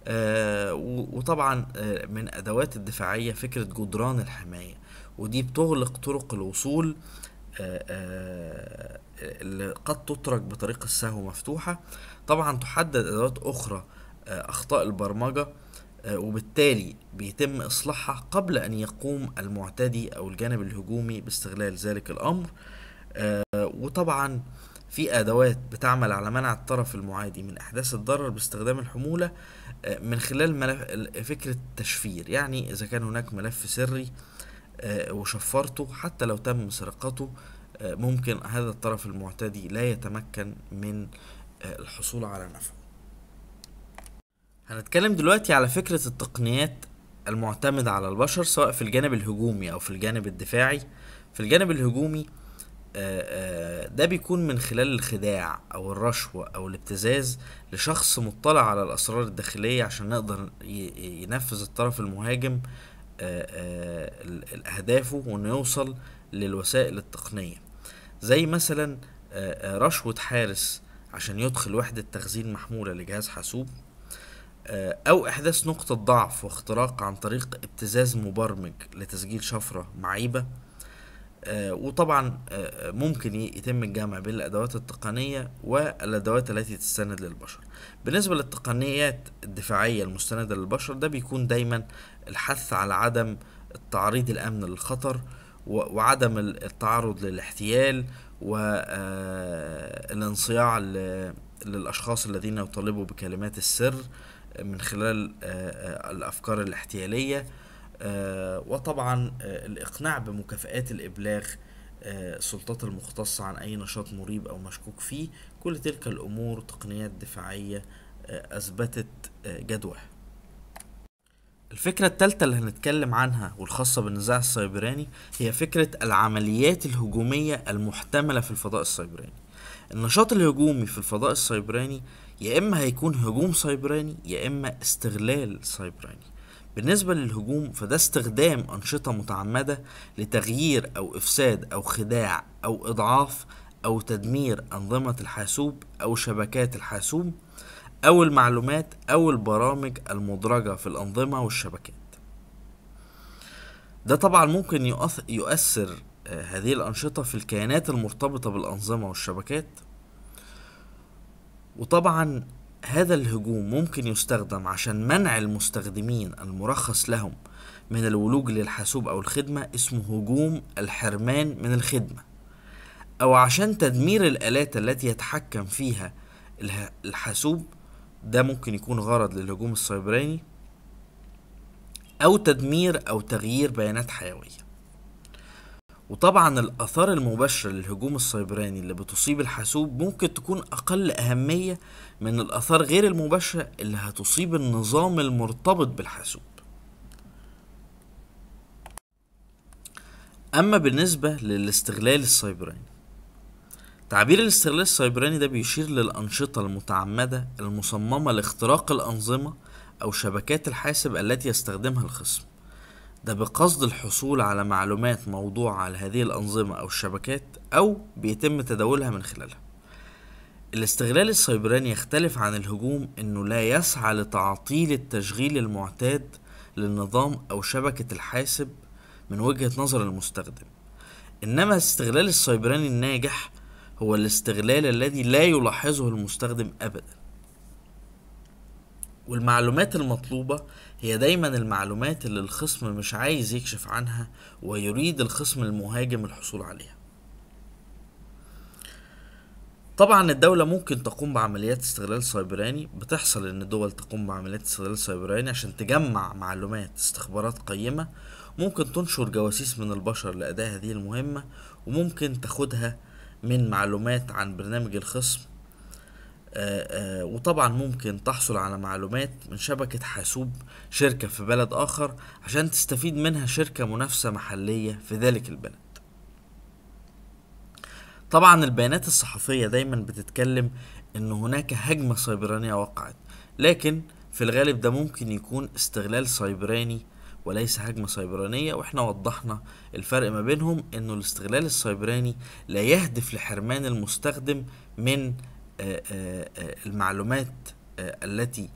آه، وطبعا من ادوات الدفاعيه فكره جدران الحمايه ودي بتغلق طرق الوصول اللي قد تترك بطريقه السهو مفتوحه طبعا تحدد ادوات اخرى اخطاء البرمجه آه، وبالتالي بيتم إصلاحها قبل أن يقوم المعتدي أو الجانب الهجومي باستغلال ذلك الأمر آه، وطبعا في أدوات بتعمل على منع الطرف المعادي من إحداث الضرر باستخدام الحمولة آه، من خلال ملف فكرة التشفير يعني إذا كان هناك ملف سري وشفرته حتى لو تم سرقته ممكن هذا الطرف المعتدي لا يتمكن من الحصول على نفعه هنتكلم دلوقتي على فكرة التقنيات المعتمدة على البشر سواء في الجانب الهجومي أو في الجانب الدفاعي في الجانب الهجومي آه، آه، ده بيكون من خلال الخداع أو الرشوة أو الابتزاز لشخص مطلع على الأسرار الداخلية عشان نقدر ينفذ الطرف المهاجم آه، أهدافه وإنه يوصل للوسائل التقنية زي مثلا رشوة حارس عشان يدخل وحدة تخزين محمولة لجهاز حاسوب آه، أو إحداث نقطة ضعف واختراق عن طريق ابتزاز مبرمج لتسجيل شفرة معيبة آه، وطبعا آه، ممكن يتم الجمع بين الأدوات التقنية والأدوات التي تستند للبشر بالنسبة للتقنيات الدفاعية المستندة للبشر ده بيكون دايما الحث على عدم التعريض الأمن للخطر وعدم التعرض للاحتيال والانصياع للأشخاص الذين يطالبوا بكلمات السر من خلال آه، آه، الافكار الاحتياليه آه، وطبعا الاقناع بمكافئات الابلاغ السلطات المختصة عن أي نشاط مريب أو مشكوك فيه كل تلك الأمور تقنيات دفاعية أثبتت جدوى الفكرة الثالثة اللي هنتكلم عنها والخاصة بالنزاع السيبراني هي فكرة العمليات الهجومية المحتملة في الفضاء السيبراني النشاط الهجومي في الفضاء السيبراني يا اما هيكون هجوم سايبراني يا اما استغلال سايبراني بالنسبة للهجوم فده استخدام أنشطة متعمدة لتغيير أو إفساد أو خداع أو إضعاف أو تدمير أنظمة الحاسوب أو شبكات الحاسوب أو المعلومات أو البرامج المدرجة في الأنظمة والشبكات ده طبعا ممكن يؤثر آه، هذه الأنشطة في الكيانات المرتبطة بالأنظمة والشبكات وطبعا هذا الهجوم ممكن يستخدم عشان منع المستخدمين المرخص لهم من الولوج للحاسوب أو الخدمة اسمه هجوم الحرمان من الخدمة أو عشان تدمير الآلات التي يتحكم فيها الحاسوب ده ممكن يكون غرض للهجوم السيبراني أو تدمير أو تغيير بيانات حيوية وطبعا الآثار المباشرة للهجوم السيبراني اللي بتصيب الحاسوب ممكن تكون أقل أهمية من الآثار غير المباشرة اللي هتصيب النظام المرتبط بالحاسوب أما بالنسبة للاستغلال السيبراني تعبير الاستغلال السيبراني ده بيشير للأنشطة المتعمدة المصممة لاختراق الأنظمة أو شبكات الحاسب التي يستخدمها الخصم ده بقصد الحصول على معلومات موضوعة على هذه الأنظمة أو الشبكات أو بيتم تداولها من خلالها الاستغلال السيبراني يختلف عن الهجوم انه لا يسعى لتعطيل التشغيل المعتاد للنظام او شبكة الحاسب من وجهة نظر المستخدم انما الاستغلال السيبراني الناجح هو الاستغلال الذي لا يلاحظه المستخدم ابدا والمعلومات المطلوبة هي دايما المعلومات اللي الخصم مش عايز يكشف عنها ويريد الخصم المهاجم الحصول عليها طبعا الدولة ممكن تقوم بعمليات استغلال سيبراني بتحصل ان الدول تقوم بعمليات استغلال سيبراني عشان تجمع معلومات استخبارات قيمة ممكن تنشر جواسيس من البشر لأداء هذه المهمة وممكن تاخدها من معلومات عن برنامج الخصم آه، آه، وطبعا ممكن تحصل على معلومات من شبكة حاسوب شركة في بلد آخر عشان تستفيد منها شركة منافسة محلية في ذلك البلد طبعا البيانات الصحفية دايما بتتكلم ان هناك هجمة سيبرانية وقعت لكن في الغالب ده ممكن يكون استغلال سيبراني وليس هجمة سيبرانية واحنا وضحنا الفرق ما بينهم انه الاستغلال السيبراني لا يهدف لحرمان المستخدم من آه، آه، آه، المعلومات التي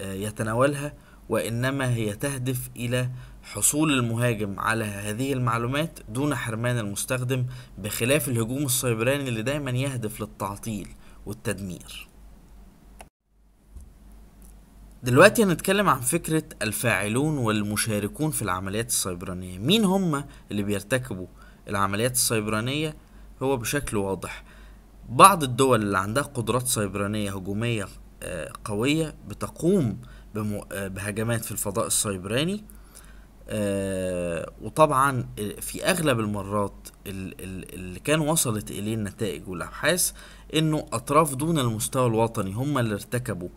يتناولها وإنما هي تهدف إلى حصول المهاجم على هذه المعلومات دون حرمان المستخدم بخلاف الهجوم السيبراني اللي دايما يهدف للتعطيل والتدمير دلوقتي هنتكلم عن فكرة الفاعلون والمشاركون في العمليات السيبرانية مين هم اللي بيرتكبوا العمليات السيبرانية هو بشكل واضح بعض الدول اللي عندها قدرات سيبرانية هجومية آه، قوية بتقوم آه، بهجمات في الفضاء السيبراني آه، وطبعا في اغلب المرات اللي كان وصلت اليه النتائج والابحاث انه اطراف دون المستوى الوطني هم اللي ارتكبوا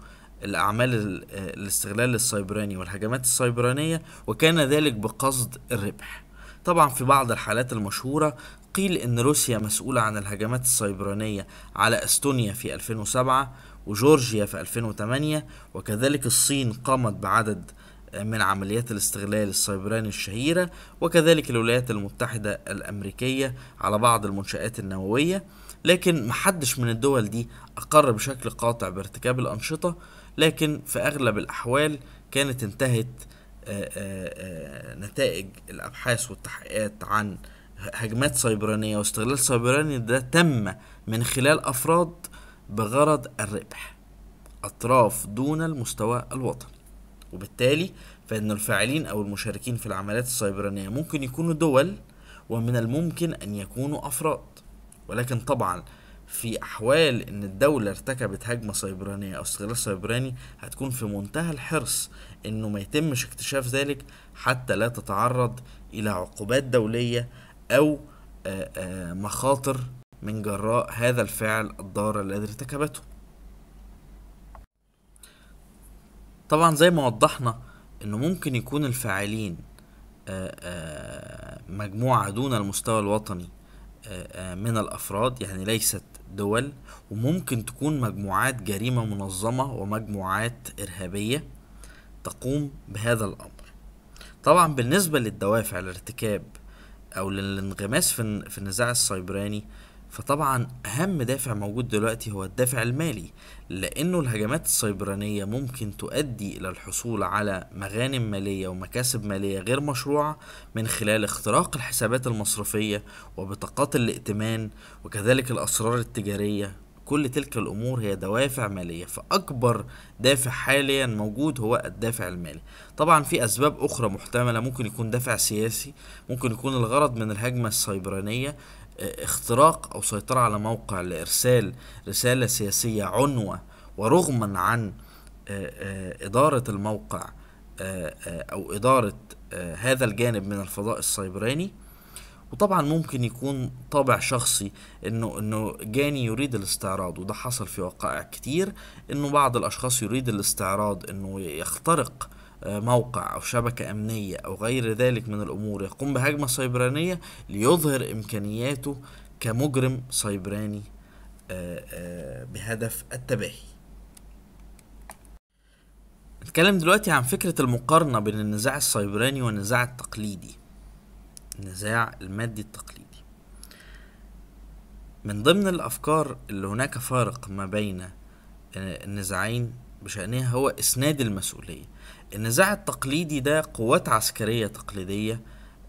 الاعمال الاستغلال السيبراني والهجمات السيبرانيه وكان ذلك بقصد الربح طبعا في بعض الحالات المشهوره قيل إن روسيا مسؤولة عن الهجمات السيبرانية على أستونيا في 2007 وجورجيا في 2008 وكذلك الصين قامت بعدد من عمليات الاستغلال السيبراني الشهيرة وكذلك الولايات المتحدة الأمريكية على بعض المنشآت النووية لكن محدش من الدول دي أقر بشكل قاطع بارتكاب الأنشطة لكن في أغلب الأحوال كانت انتهت آه، آه، آه، نتائج الأبحاث والتحقيقات عن هجمات سيبرانية واستغلال سيبراني ده تم من خلال أفراد بغرض الربح أطراف دون المستوى الوطني وبالتالي فإن الفاعلين أو المشاركين في العمليات السيبرانية ممكن يكونوا دول ومن الممكن أن يكونوا أفراد ولكن طبعا في أحوال إن الدولة ارتكبت هجمة سيبرانية أو استغلال سيبراني هتكون في منتهى الحرص إنه ما يتمش اكتشاف ذلك حتى لا تتعرض إلى عقوبات دولية أو مخاطر من جراء هذا الفعل الضار الذي ارتكبته طبعا زي ما وضحنا انه ممكن يكون الفاعلين مجموعة دون المستوى الوطني من الأفراد يعني ليست دول وممكن تكون مجموعات جريمة منظمة ومجموعات إرهابية تقوم بهذا الأمر طبعا بالنسبة للدوافع لارتكاب او للانغماس في في النزاع السيبراني فطبعا اهم دافع موجود دلوقتي هو الدافع المالي لانه الهجمات السيبرانيه ممكن تؤدي الى الحصول على مغانم ماليه ومكاسب ماليه غير مشروعه من خلال اختراق الحسابات المصرفيه وبطاقات الائتمان وكذلك الاسرار التجاريه كل تلك الامور هي دوافع ماليه فاكبر دافع حاليا موجود هو الدافع المالي طبعا في اسباب اخرى محتمله ممكن يكون دافع سياسي ممكن يكون الغرض من الهجمه السيبرانيه آه، اختراق او سيطره على موقع لارسال رساله سياسيه عنوه ورغما عن آه، آه، اداره الموقع او اداره هذا الجانب من الفضاء السيبراني وطبعا ممكن يكون طابع شخصي انه انه جاني يريد الاستعراض وده حصل في وقائع كتير انه بعض الاشخاص يريد الاستعراض انه يخترق آه، موقع أو شبكة أمنية أو غير ذلك من الأمور يقوم بهجمة سيبرانية ليظهر إمكانياته كمجرم سيبراني آه، آه، بهدف التباهي نتكلم دلوقتي عن فكرة المقارنة بين النزاع السيبراني والنزاع التقليدي النزاع المادي التقليدي من ضمن الأفكار اللي هناك فارق ما بين آه، النزاعين بشأنها هو إسناد المسؤولية النزاع التقليدي ده قوات عسكرية تقليدية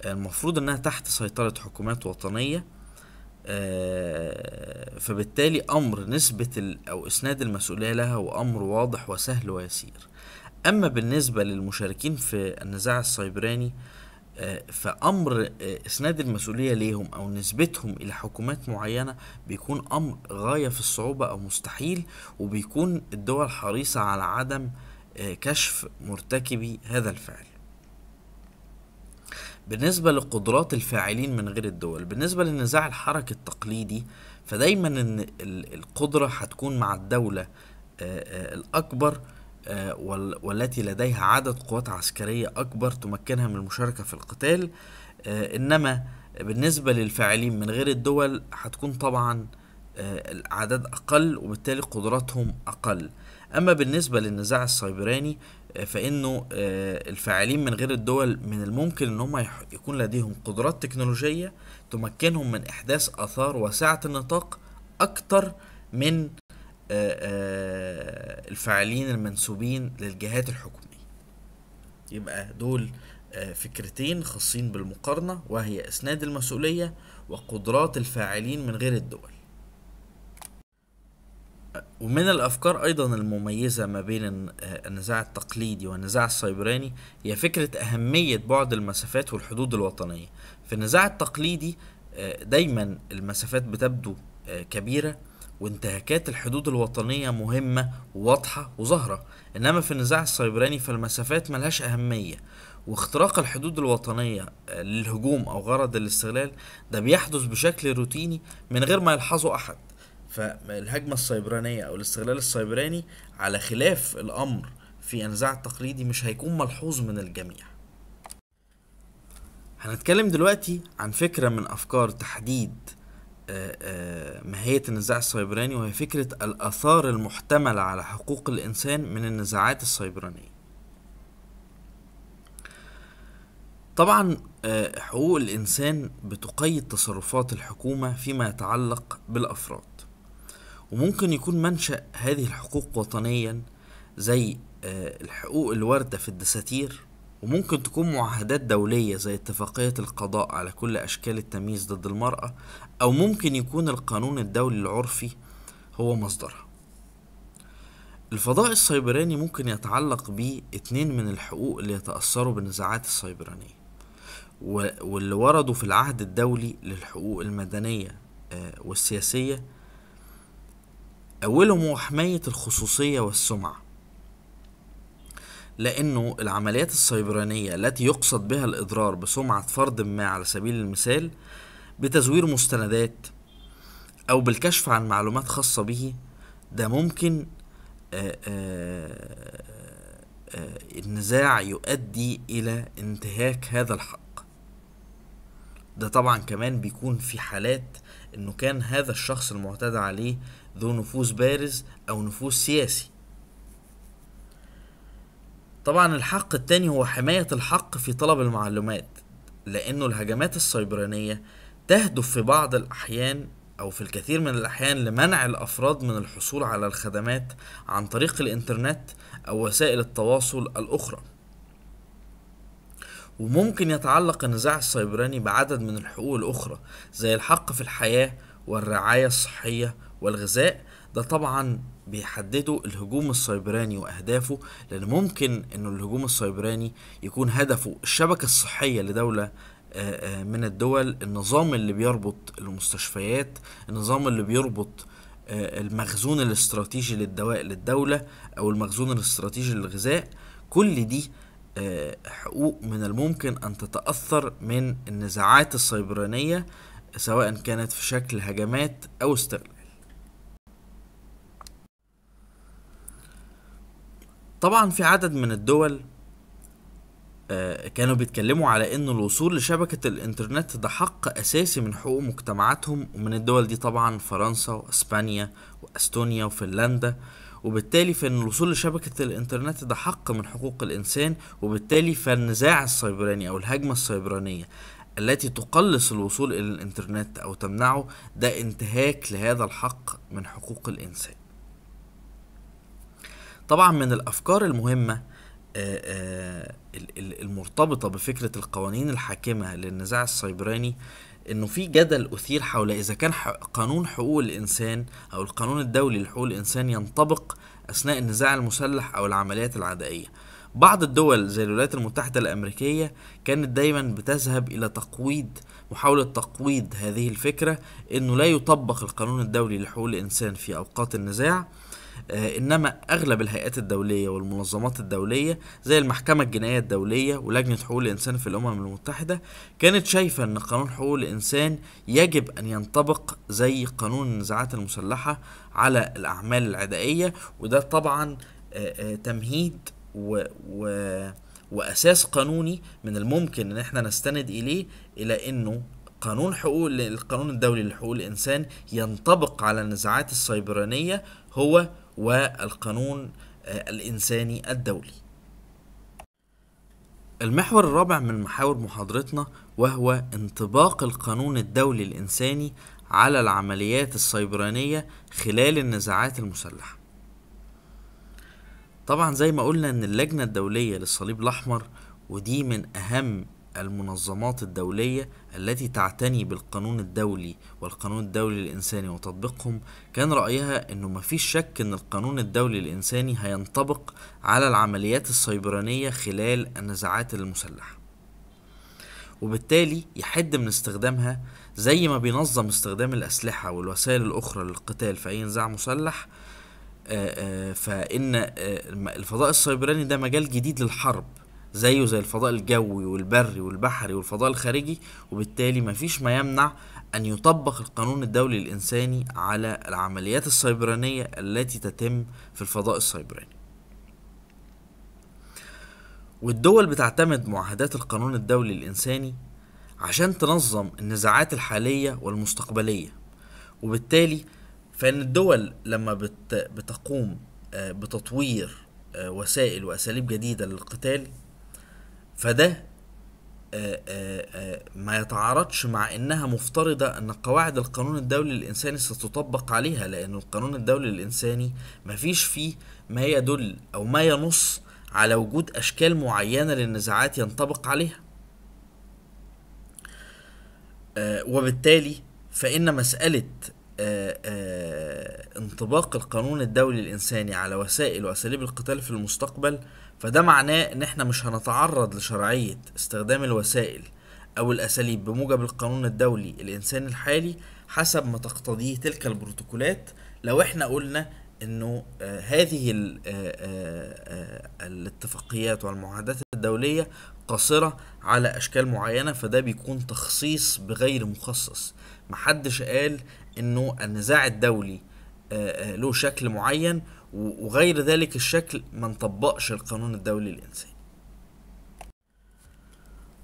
آه، المفروض انها تحت سيطرة حكومات وطنية آه، فبالتالي امر نسبة او اسناد المسؤولية لها هو امر واضح وسهل ويسير اما بالنسبة للمشاركين في النزاع السيبراني آه، فامر آه، اسناد المسؤوليه ليهم او نسبتهم الى حكومات معينه بيكون امر غايه في الصعوبه او مستحيل وبيكون الدول حريصه على عدم آه، كشف مرتكبي هذا الفعل بالنسبة لقدرات الفاعلين من غير الدول بالنسبة للنزاع الحركي التقليدي فدايما ان القدرة هتكون مع الدولة الأكبر آه، والتي لديها عدد قوات عسكرية أكبر تمكنها من المشاركة في القتال آه، إنما بالنسبة للفاعلين من غير الدول هتكون طبعا آه، الأعداد أقل وبالتالي قدراتهم أقل أما بالنسبة للنزاع السيبراني فإنه الفاعلين من غير الدول من الممكن إن هم يكون لديهم قدرات تكنولوجية تمكنهم من إحداث آثار واسعة النطاق أكتر من آه، آه، الفاعلين المنسوبين للجهات الحكومية يبقى دول آه، فكرتين خاصين بالمقارنة وهي إسناد المسؤولية وقدرات الفاعلين من غير الدول ومن الأفكار أيضا المميزة ما بين النزاع التقليدي والنزاع السيبراني هي فكرة أهمية بعد المسافات والحدود الوطنية في النزاع التقليدي دايما المسافات بتبدو كبيرة وانتهاكات الحدود الوطنية مهمة وواضحة وظاهرة إنما في النزاع السيبراني فالمسافات ملهاش أهمية واختراق الحدود الوطنية آه، للهجوم أو غرض الاستغلال ده بيحدث بشكل روتيني من غير ما يلحظه أحد فالهجمة السيبرانية أو الاستغلال السيبراني على خلاف الأمر في النزاع التقليدي مش هيكون ملحوظ من الجميع هنتكلم دلوقتي عن فكرة من أفكار تحديد آه، آه، ماهية النزاع السيبراني وهي فكرة الآثار المحتملة على حقوق الإنسان من النزاعات السيبرانية طبعا آه، حقوق الإنسان بتقيد تصرفات الحكومة فيما يتعلق بالأفراد وممكن يكون منشأ هذه الحقوق وطنيا زي الحقوق الواردة في الدساتير وممكن تكون معاهدات دولية زي اتفاقية القضاء على كل أشكال التمييز ضد المرأة أو ممكن يكون القانون الدولي العرفي هو مصدرها الفضاء السيبراني ممكن يتعلق بيه اتنين من الحقوق اللي يتأثروا بالنزاعات السيبرانية واللي وردوا في العهد الدولي للحقوق المدنية آه، والسياسية أولهم هو حماية الخصوصية والسمعة لأنه العمليات السيبرانية التي يقصد بها الإضرار بسمعة فرد ما على سبيل المثال بتزوير مستندات او بالكشف عن معلومات خاصة به ده ممكن آه، آه، آه، النزاع يؤدي الى انتهاك هذا الحق ده طبعا كمان بيكون في حالات انه كان هذا الشخص المعتدى عليه ذو نفوذ بارز او نفوذ سياسي طبعا الحق التاني هو حماية الحق في طلب المعلومات لأنه الهجمات السيبرانية تهدف في بعض الأحيان أو في الكثير من الأحيان لمنع الأفراد من الحصول على الخدمات عن طريق الإنترنت أو وسائل التواصل الأخرى وممكن يتعلق النزاع السيبراني بعدد من الحقوق الأخرى زي الحق في الحياة والرعاية الصحية والغذاء ده طبعا بيحددوا الهجوم السيبراني وأهدافه لأن ممكن أن الهجوم السيبراني يكون هدفه الشبكة الصحية لدولة آه، آه، من الدول النظام اللي بيربط المستشفيات النظام اللي بيربط آه، المخزون الاستراتيجي للدواء للدولة أو المخزون الاستراتيجي للغذاء كل دي حقوق من الممكن أن تتأثر من النزاعات السيبرانية سواء كانت في شكل هجمات أو استغلال طبعا في عدد من الدول آه، كانوا بيتكلموا على ان الوصول لشبكة الانترنت ده حق اساسي من حقوق مجتمعاتهم ومن الدول دي طبعا فرنسا واسبانيا واستونيا وفنلندا وبالتالي فان الوصول لشبكة الانترنت ده حق من حقوق الانسان وبالتالي فالنزاع السيبراني او الهجمة السيبرانية التي تقلص الوصول الى الانترنت او تمنعه ده انتهاك لهذا الحق من حقوق الانسان طبعا من الافكار المهمه آه، آه، المرتبطة بفكرة القوانين الحاكمة للنزاع السيبراني انه في جدل اثير حول اذا كان قانون حقوق الانسان او القانون الدولي لحقوق الانسان ينطبق اثناء النزاع المسلح او العمليات العدائيه بعض الدول زي الولايات المتحده الامريكيه كانت دايما بتذهب الى تقويض محاوله تقويض هذه الفكره انه لا يطبق القانون الدولي لحقوق الانسان في اوقات النزاع آه، انما اغلب الهيئات الدوليه والمنظمات الدوليه زي المحكمه الجنائيه الدوليه ولجنه حقوق الانسان في الامم المتحده كانت شايفه ان قانون حقوق الانسان يجب ان ينطبق زي قانون النزاعات المسلحه على الاعمال العدائيه وده طبعا آه، آه، تمهيد و, و واساس قانوني من الممكن ان احنا نستند اليه الى انه قانون حقوق القانون الدولي لحقوق الانسان ينطبق على النزاعات السيبرانيه هو والقانون آه، الإنساني الدولي المحور الرابع من محاور محاضرتنا وهو انطباق القانون الدولي الإنساني على العمليات السيبرانية خلال النزاعات المسلحة طبعا زي ما قلنا ان اللجنة الدولية للصليب الأحمر ودي من أهم المنظمات الدولية التي تعتني بالقانون الدولي والقانون الدولي الإنساني وتطبيقهم كان رأيها أنه مفيش شك أن القانون الدولي الإنساني هينطبق على العمليات السيبرانية خلال النزاعات المسلحة وبالتالي يحد من استخدامها زي ما بينظم استخدام الأسلحة والوسائل الأخرى للقتال في أي نزاع مسلح آه، آه، فإن آه، الفضاء السيبراني ده مجال جديد للحرب زيه زي الفضاء الجوي والبري والبحري والفضاء الخارجي وبالتالي مفيش ما يمنع أن يطبق القانون الدولي الإنساني على العمليات السيبرانية التي تتم في الفضاء السيبراني والدول بتعتمد معاهدات القانون الدولي الإنساني عشان تنظم النزاعات الحالية والمستقبلية وبالتالي فإن الدول لما بتقوم آه، بتطوير آه، وسائل وأساليب جديدة للقتال فده آآ آه، آآ آه، آه، ما يتعارضش مع انها مفترضة ان قواعد القانون الدولي الانساني ستطبق عليها لان القانون الدولي الانساني مفيش فيه ما يدل او ما ينص على وجود اشكال معينة للنزاعات ينطبق عليها وبالتالي فان مسألة انطباق القانون الدولي الإنساني على وسائل وأساليب القتال في المستقبل فده معناه إن إحنا مش هنتعرض لشرعية استخدام الوسائل أو الأساليب بموجب القانون الدولي الإنساني الحالي حسب ما تقتضيه تلك البروتوكولات لو إحنا قلنا إنه آه، هذه آه، آه، الاتفاقيات والمعاهدات الدولية قاصرة على أشكال معينة فده بيكون تخصيص بغير مخصص محدش قال انه النزاع الدولي آه، آه، له شكل معين وغير ذلك الشكل ما نطبقش القانون الدولي الانساني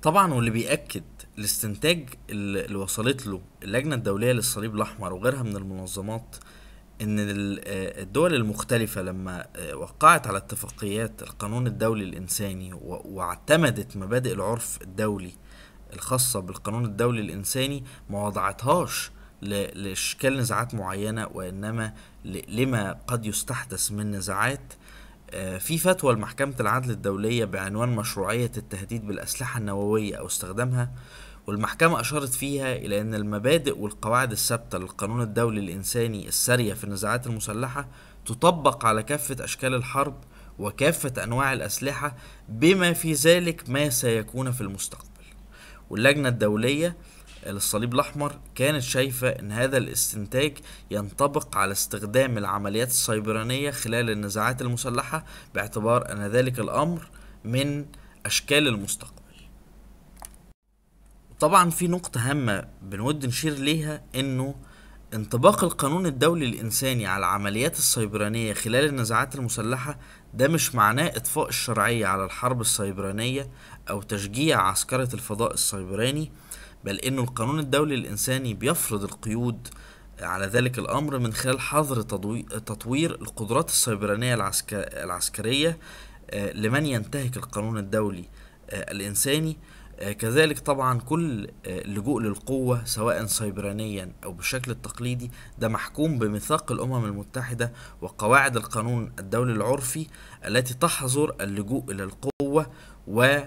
طبعا واللي بيأكد الاستنتاج اللي وصلت له اللجنة الدولية للصليب الأحمر وغيرها من المنظمات إن آه، الدول المختلفة لما وقعت على اتفاقيات القانون الدولي الإنساني واعتمدت مبادئ العرف الدولي الخاصة بالقانون الدولي الإنساني ما وضعتهاش لاشكال نزاعات معينه وانما لما قد يستحدث من نزاعات آه، في فتوى لمحكمة العدل الدولية بعنوان مشروعية التهديد بالأسلحة النووية أو استخدامها والمحكمة أشارت فيها إلى أن المبادئ والقواعد الثابتة للقانون الدولي الإنساني السارية في النزاعات المسلحة تطبق على كافة أشكال الحرب وكافة أنواع الأسلحة بما في ذلك ما سيكون في المستقبل واللجنة الدولية للصليب الأحمر كانت شايفة أن هذا الاستنتاج ينطبق على استخدام العمليات السيبرانية خلال النزاعات المسلحة باعتبار أن ذلك الأمر من أشكال المستقبل طبعا في نقطة هامة بنود نشير ليها أنه انطباق القانون الدولي الإنساني على العمليات السيبرانية خلال النزاعات المسلحة ده مش معناه إطفاء الشرعية على الحرب السيبرانية أو تشجيع عسكرة الفضاء السيبراني بل إنه القانون الدولي الإنساني بيفرض القيود على ذلك الأمر من خلال حظر تطوير القدرات السيبرانية العسكرية آه، لمن ينتهك القانون الدولي آه، الإنساني آه، كذلك طبعا كل لجوء للقوة سواء سيبرانيا أو بالشكل التقليدي ده محكوم بميثاق الأمم المتحدة وقواعد القانون الدولي العرفي التي تحظر اللجوء إلى القوة و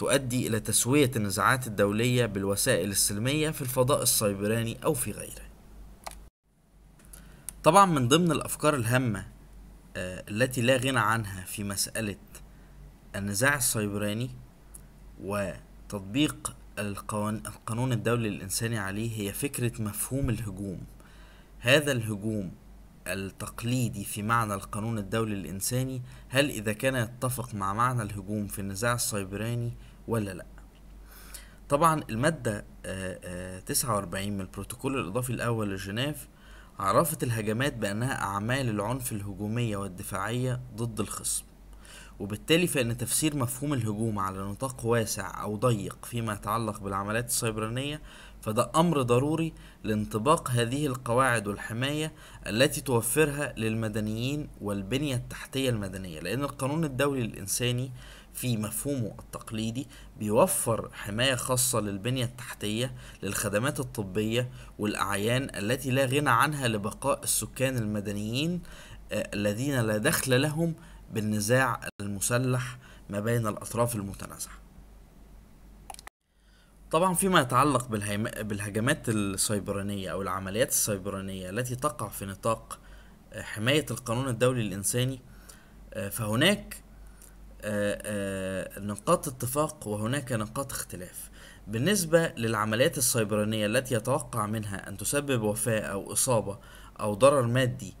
تؤدي إلى تسوية النزاعات الدولية بالوسائل السلمية في الفضاء السيبراني أو في غيره طبعا من ضمن الأفكار الهامة آه، التي لا غنى عنها في مسألة النزاع السيبراني وتطبيق القانون الدولي الإنساني عليه هي فكرة مفهوم الهجوم هذا الهجوم التقليدي في معنى القانون الدولي الإنساني هل إذا كان يتفق مع معنى الهجوم في النزاع السيبراني ولا لا طبعا المادة 49 آه، آه، من البروتوكول الإضافي الأول لجنيف عرفت الهجمات بأنها أعمال العنف الهجومية والدفاعية ضد الخصم وبالتالي فإن تفسير مفهوم الهجوم على نطاق واسع أو ضيق فيما يتعلق بالعمليات السيبرانية فده أمر ضروري لانطباق هذه القواعد والحماية التي توفرها للمدنيين والبنية التحتية المدنية لأن القانون الدولي الإنساني في مفهومه التقليدي بيوفر حماية خاصة للبنية التحتية للخدمات الطبية والأعيان التي لا غنى عنها لبقاء السكان المدنيين آه، الذين لا دخل لهم بالنزاع المسلح ما بين الأطراف المتنازعة طبعا فيما يتعلق بالهجمات السيبرانية أو العمليات السيبرانية التي تقع في نطاق آه، حماية القانون الدولي الإنساني آه، فهناك آه، آه، نقاط اتفاق وهناك نقاط اختلاف بالنسبة للعمليات السيبرانية التي يتوقع منها أن تسبب وفاة أو إصابة أو ضرر مادي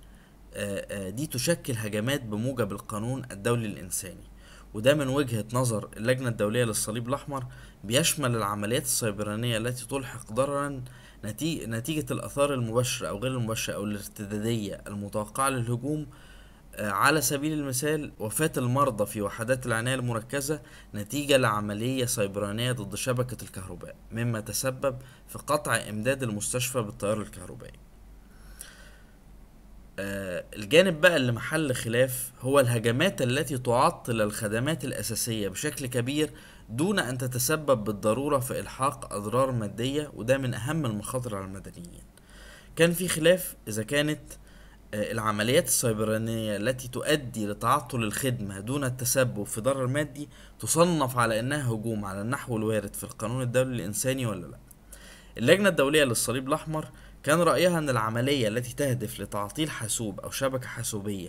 آه، دي تشكل هجمات بموجب القانون الدولي الإنساني وده من وجهة نظر اللجنة الدولية للصليب الأحمر بيشمل العمليات السيبرانية التي تلحق ضررا نتيجة الأثار المباشرة أو غير المباشرة أو الارتدادية المتوقعة للهجوم آه، على سبيل المثال وفاة المرضى في وحدات العناية المركزة نتيجة لعملية سيبرانية ضد شبكة الكهرباء مما تسبب في قطع إمداد المستشفى بالتيار الكهربائي آه، الجانب بقى اللي محل خلاف هو الهجمات التي تعطل الخدمات الأساسية بشكل كبير دون أن تتسبب بالضرورة في إلحاق أضرار مادية وده من أهم المخاطر على المدنيين كان في خلاف إذا كانت آه، العمليات السيبرانية التي تؤدي لتعطل الخدمة دون التسبب في ضرر مادي تصنف على أنها هجوم على النحو الوارد في القانون الدولي الإنساني ولا لا اللجنة الدولية للصليب الأحمر كان رأيها أن العملية التي تهدف لتعطيل حاسوب أو شبكة حاسوبية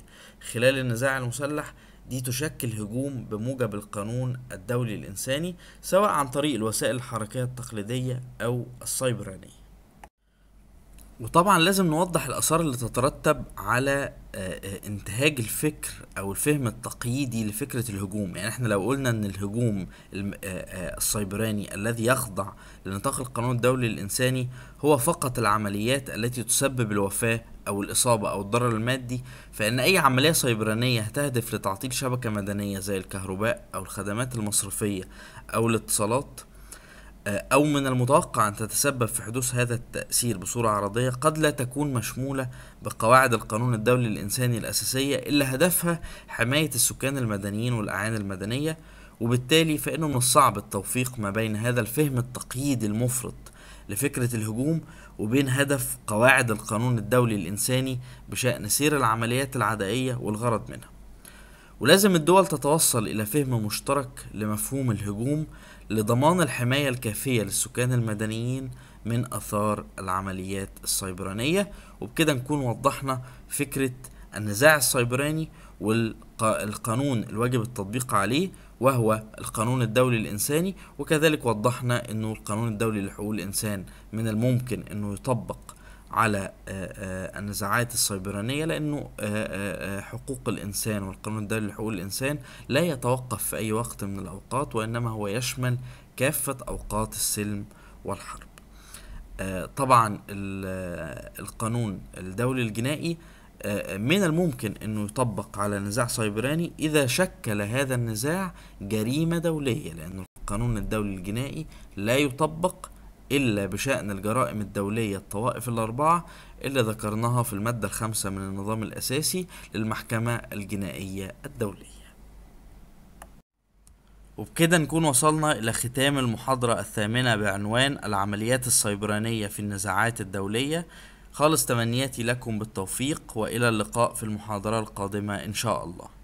خلال النزاع المسلح دي تشكل هجوم بموجب القانون الدولي الإنساني سواء عن طريق الوسائل الحركية التقليدية أو السيبرانية وطبعا لازم نوضح الآثار اللي تترتب على آه، آه، انتهاج الفكر أو الفهم التقييدي لفكرة الهجوم يعني احنا لو قلنا ان الهجوم آه، السيبراني الذي يخضع لنطاق القانون الدولي الإنساني هو فقط العمليات التي تسبب الوفاة أو الإصابة أو الضرر المادي فإن أي عملية سيبرانية هتهدف لتعطيل شبكة مدنية زي الكهرباء أو الخدمات المصرفية أو الاتصالات آه، أو من المتوقع أن تتسبب في حدوث هذا التأثير بصورة عرضية قد لا تكون مشمولة بقواعد القانون الدولي الإنساني الأساسية اللي هدفها حماية السكان المدنيين والأعيان المدنية وبالتالي فإنه من الصعب التوفيق ما بين هذا الفهم التقييدي المفرط لفكرة الهجوم وبين هدف قواعد القانون الدولي الإنساني بشأن سير العمليات العدائية والغرض منها ولازم الدول تتوصل إلى فهم مشترك لمفهوم الهجوم لضمان الحماية الكافية للسكان المدنيين من أثار العمليات السيبرانية وبكده نكون وضحنا فكرة النزاع السيبراني والقانون الواجب التطبيق عليه وهو القانون الدولي الإنساني وكذلك وضحنا أنه القانون الدولي لحقوق الإنسان من الممكن أنه يطبق على آه، آه، النزاعات السيبرانية لأنه آه، حقوق الإنسان والقانون الدولي لحقوق الإنسان لا يتوقف في أي وقت من الأوقات وإنما هو يشمل كافة أوقات السلم والحرب طبعا القانون الدولي الجنائي من الممكن أنه يطبق على نزاع سيبراني إذا شكل هذا النزاع جريمة دولية لأن القانون الدولي الجنائي لا يطبق إلا بشأن الجرائم الدولية الطوائف الأربعة اللي ذكرناها في المادة الخامسة من النظام الأساسي للمحكمة الجنائية الدولية وبكده نكون وصلنا إلى ختام المحاضرة الثامنة بعنوان العمليات السيبرانية في النزاعات الدولية خالص تمنياتي لكم بالتوفيق وإلى اللقاء في المحاضرة القادمة إن شاء الله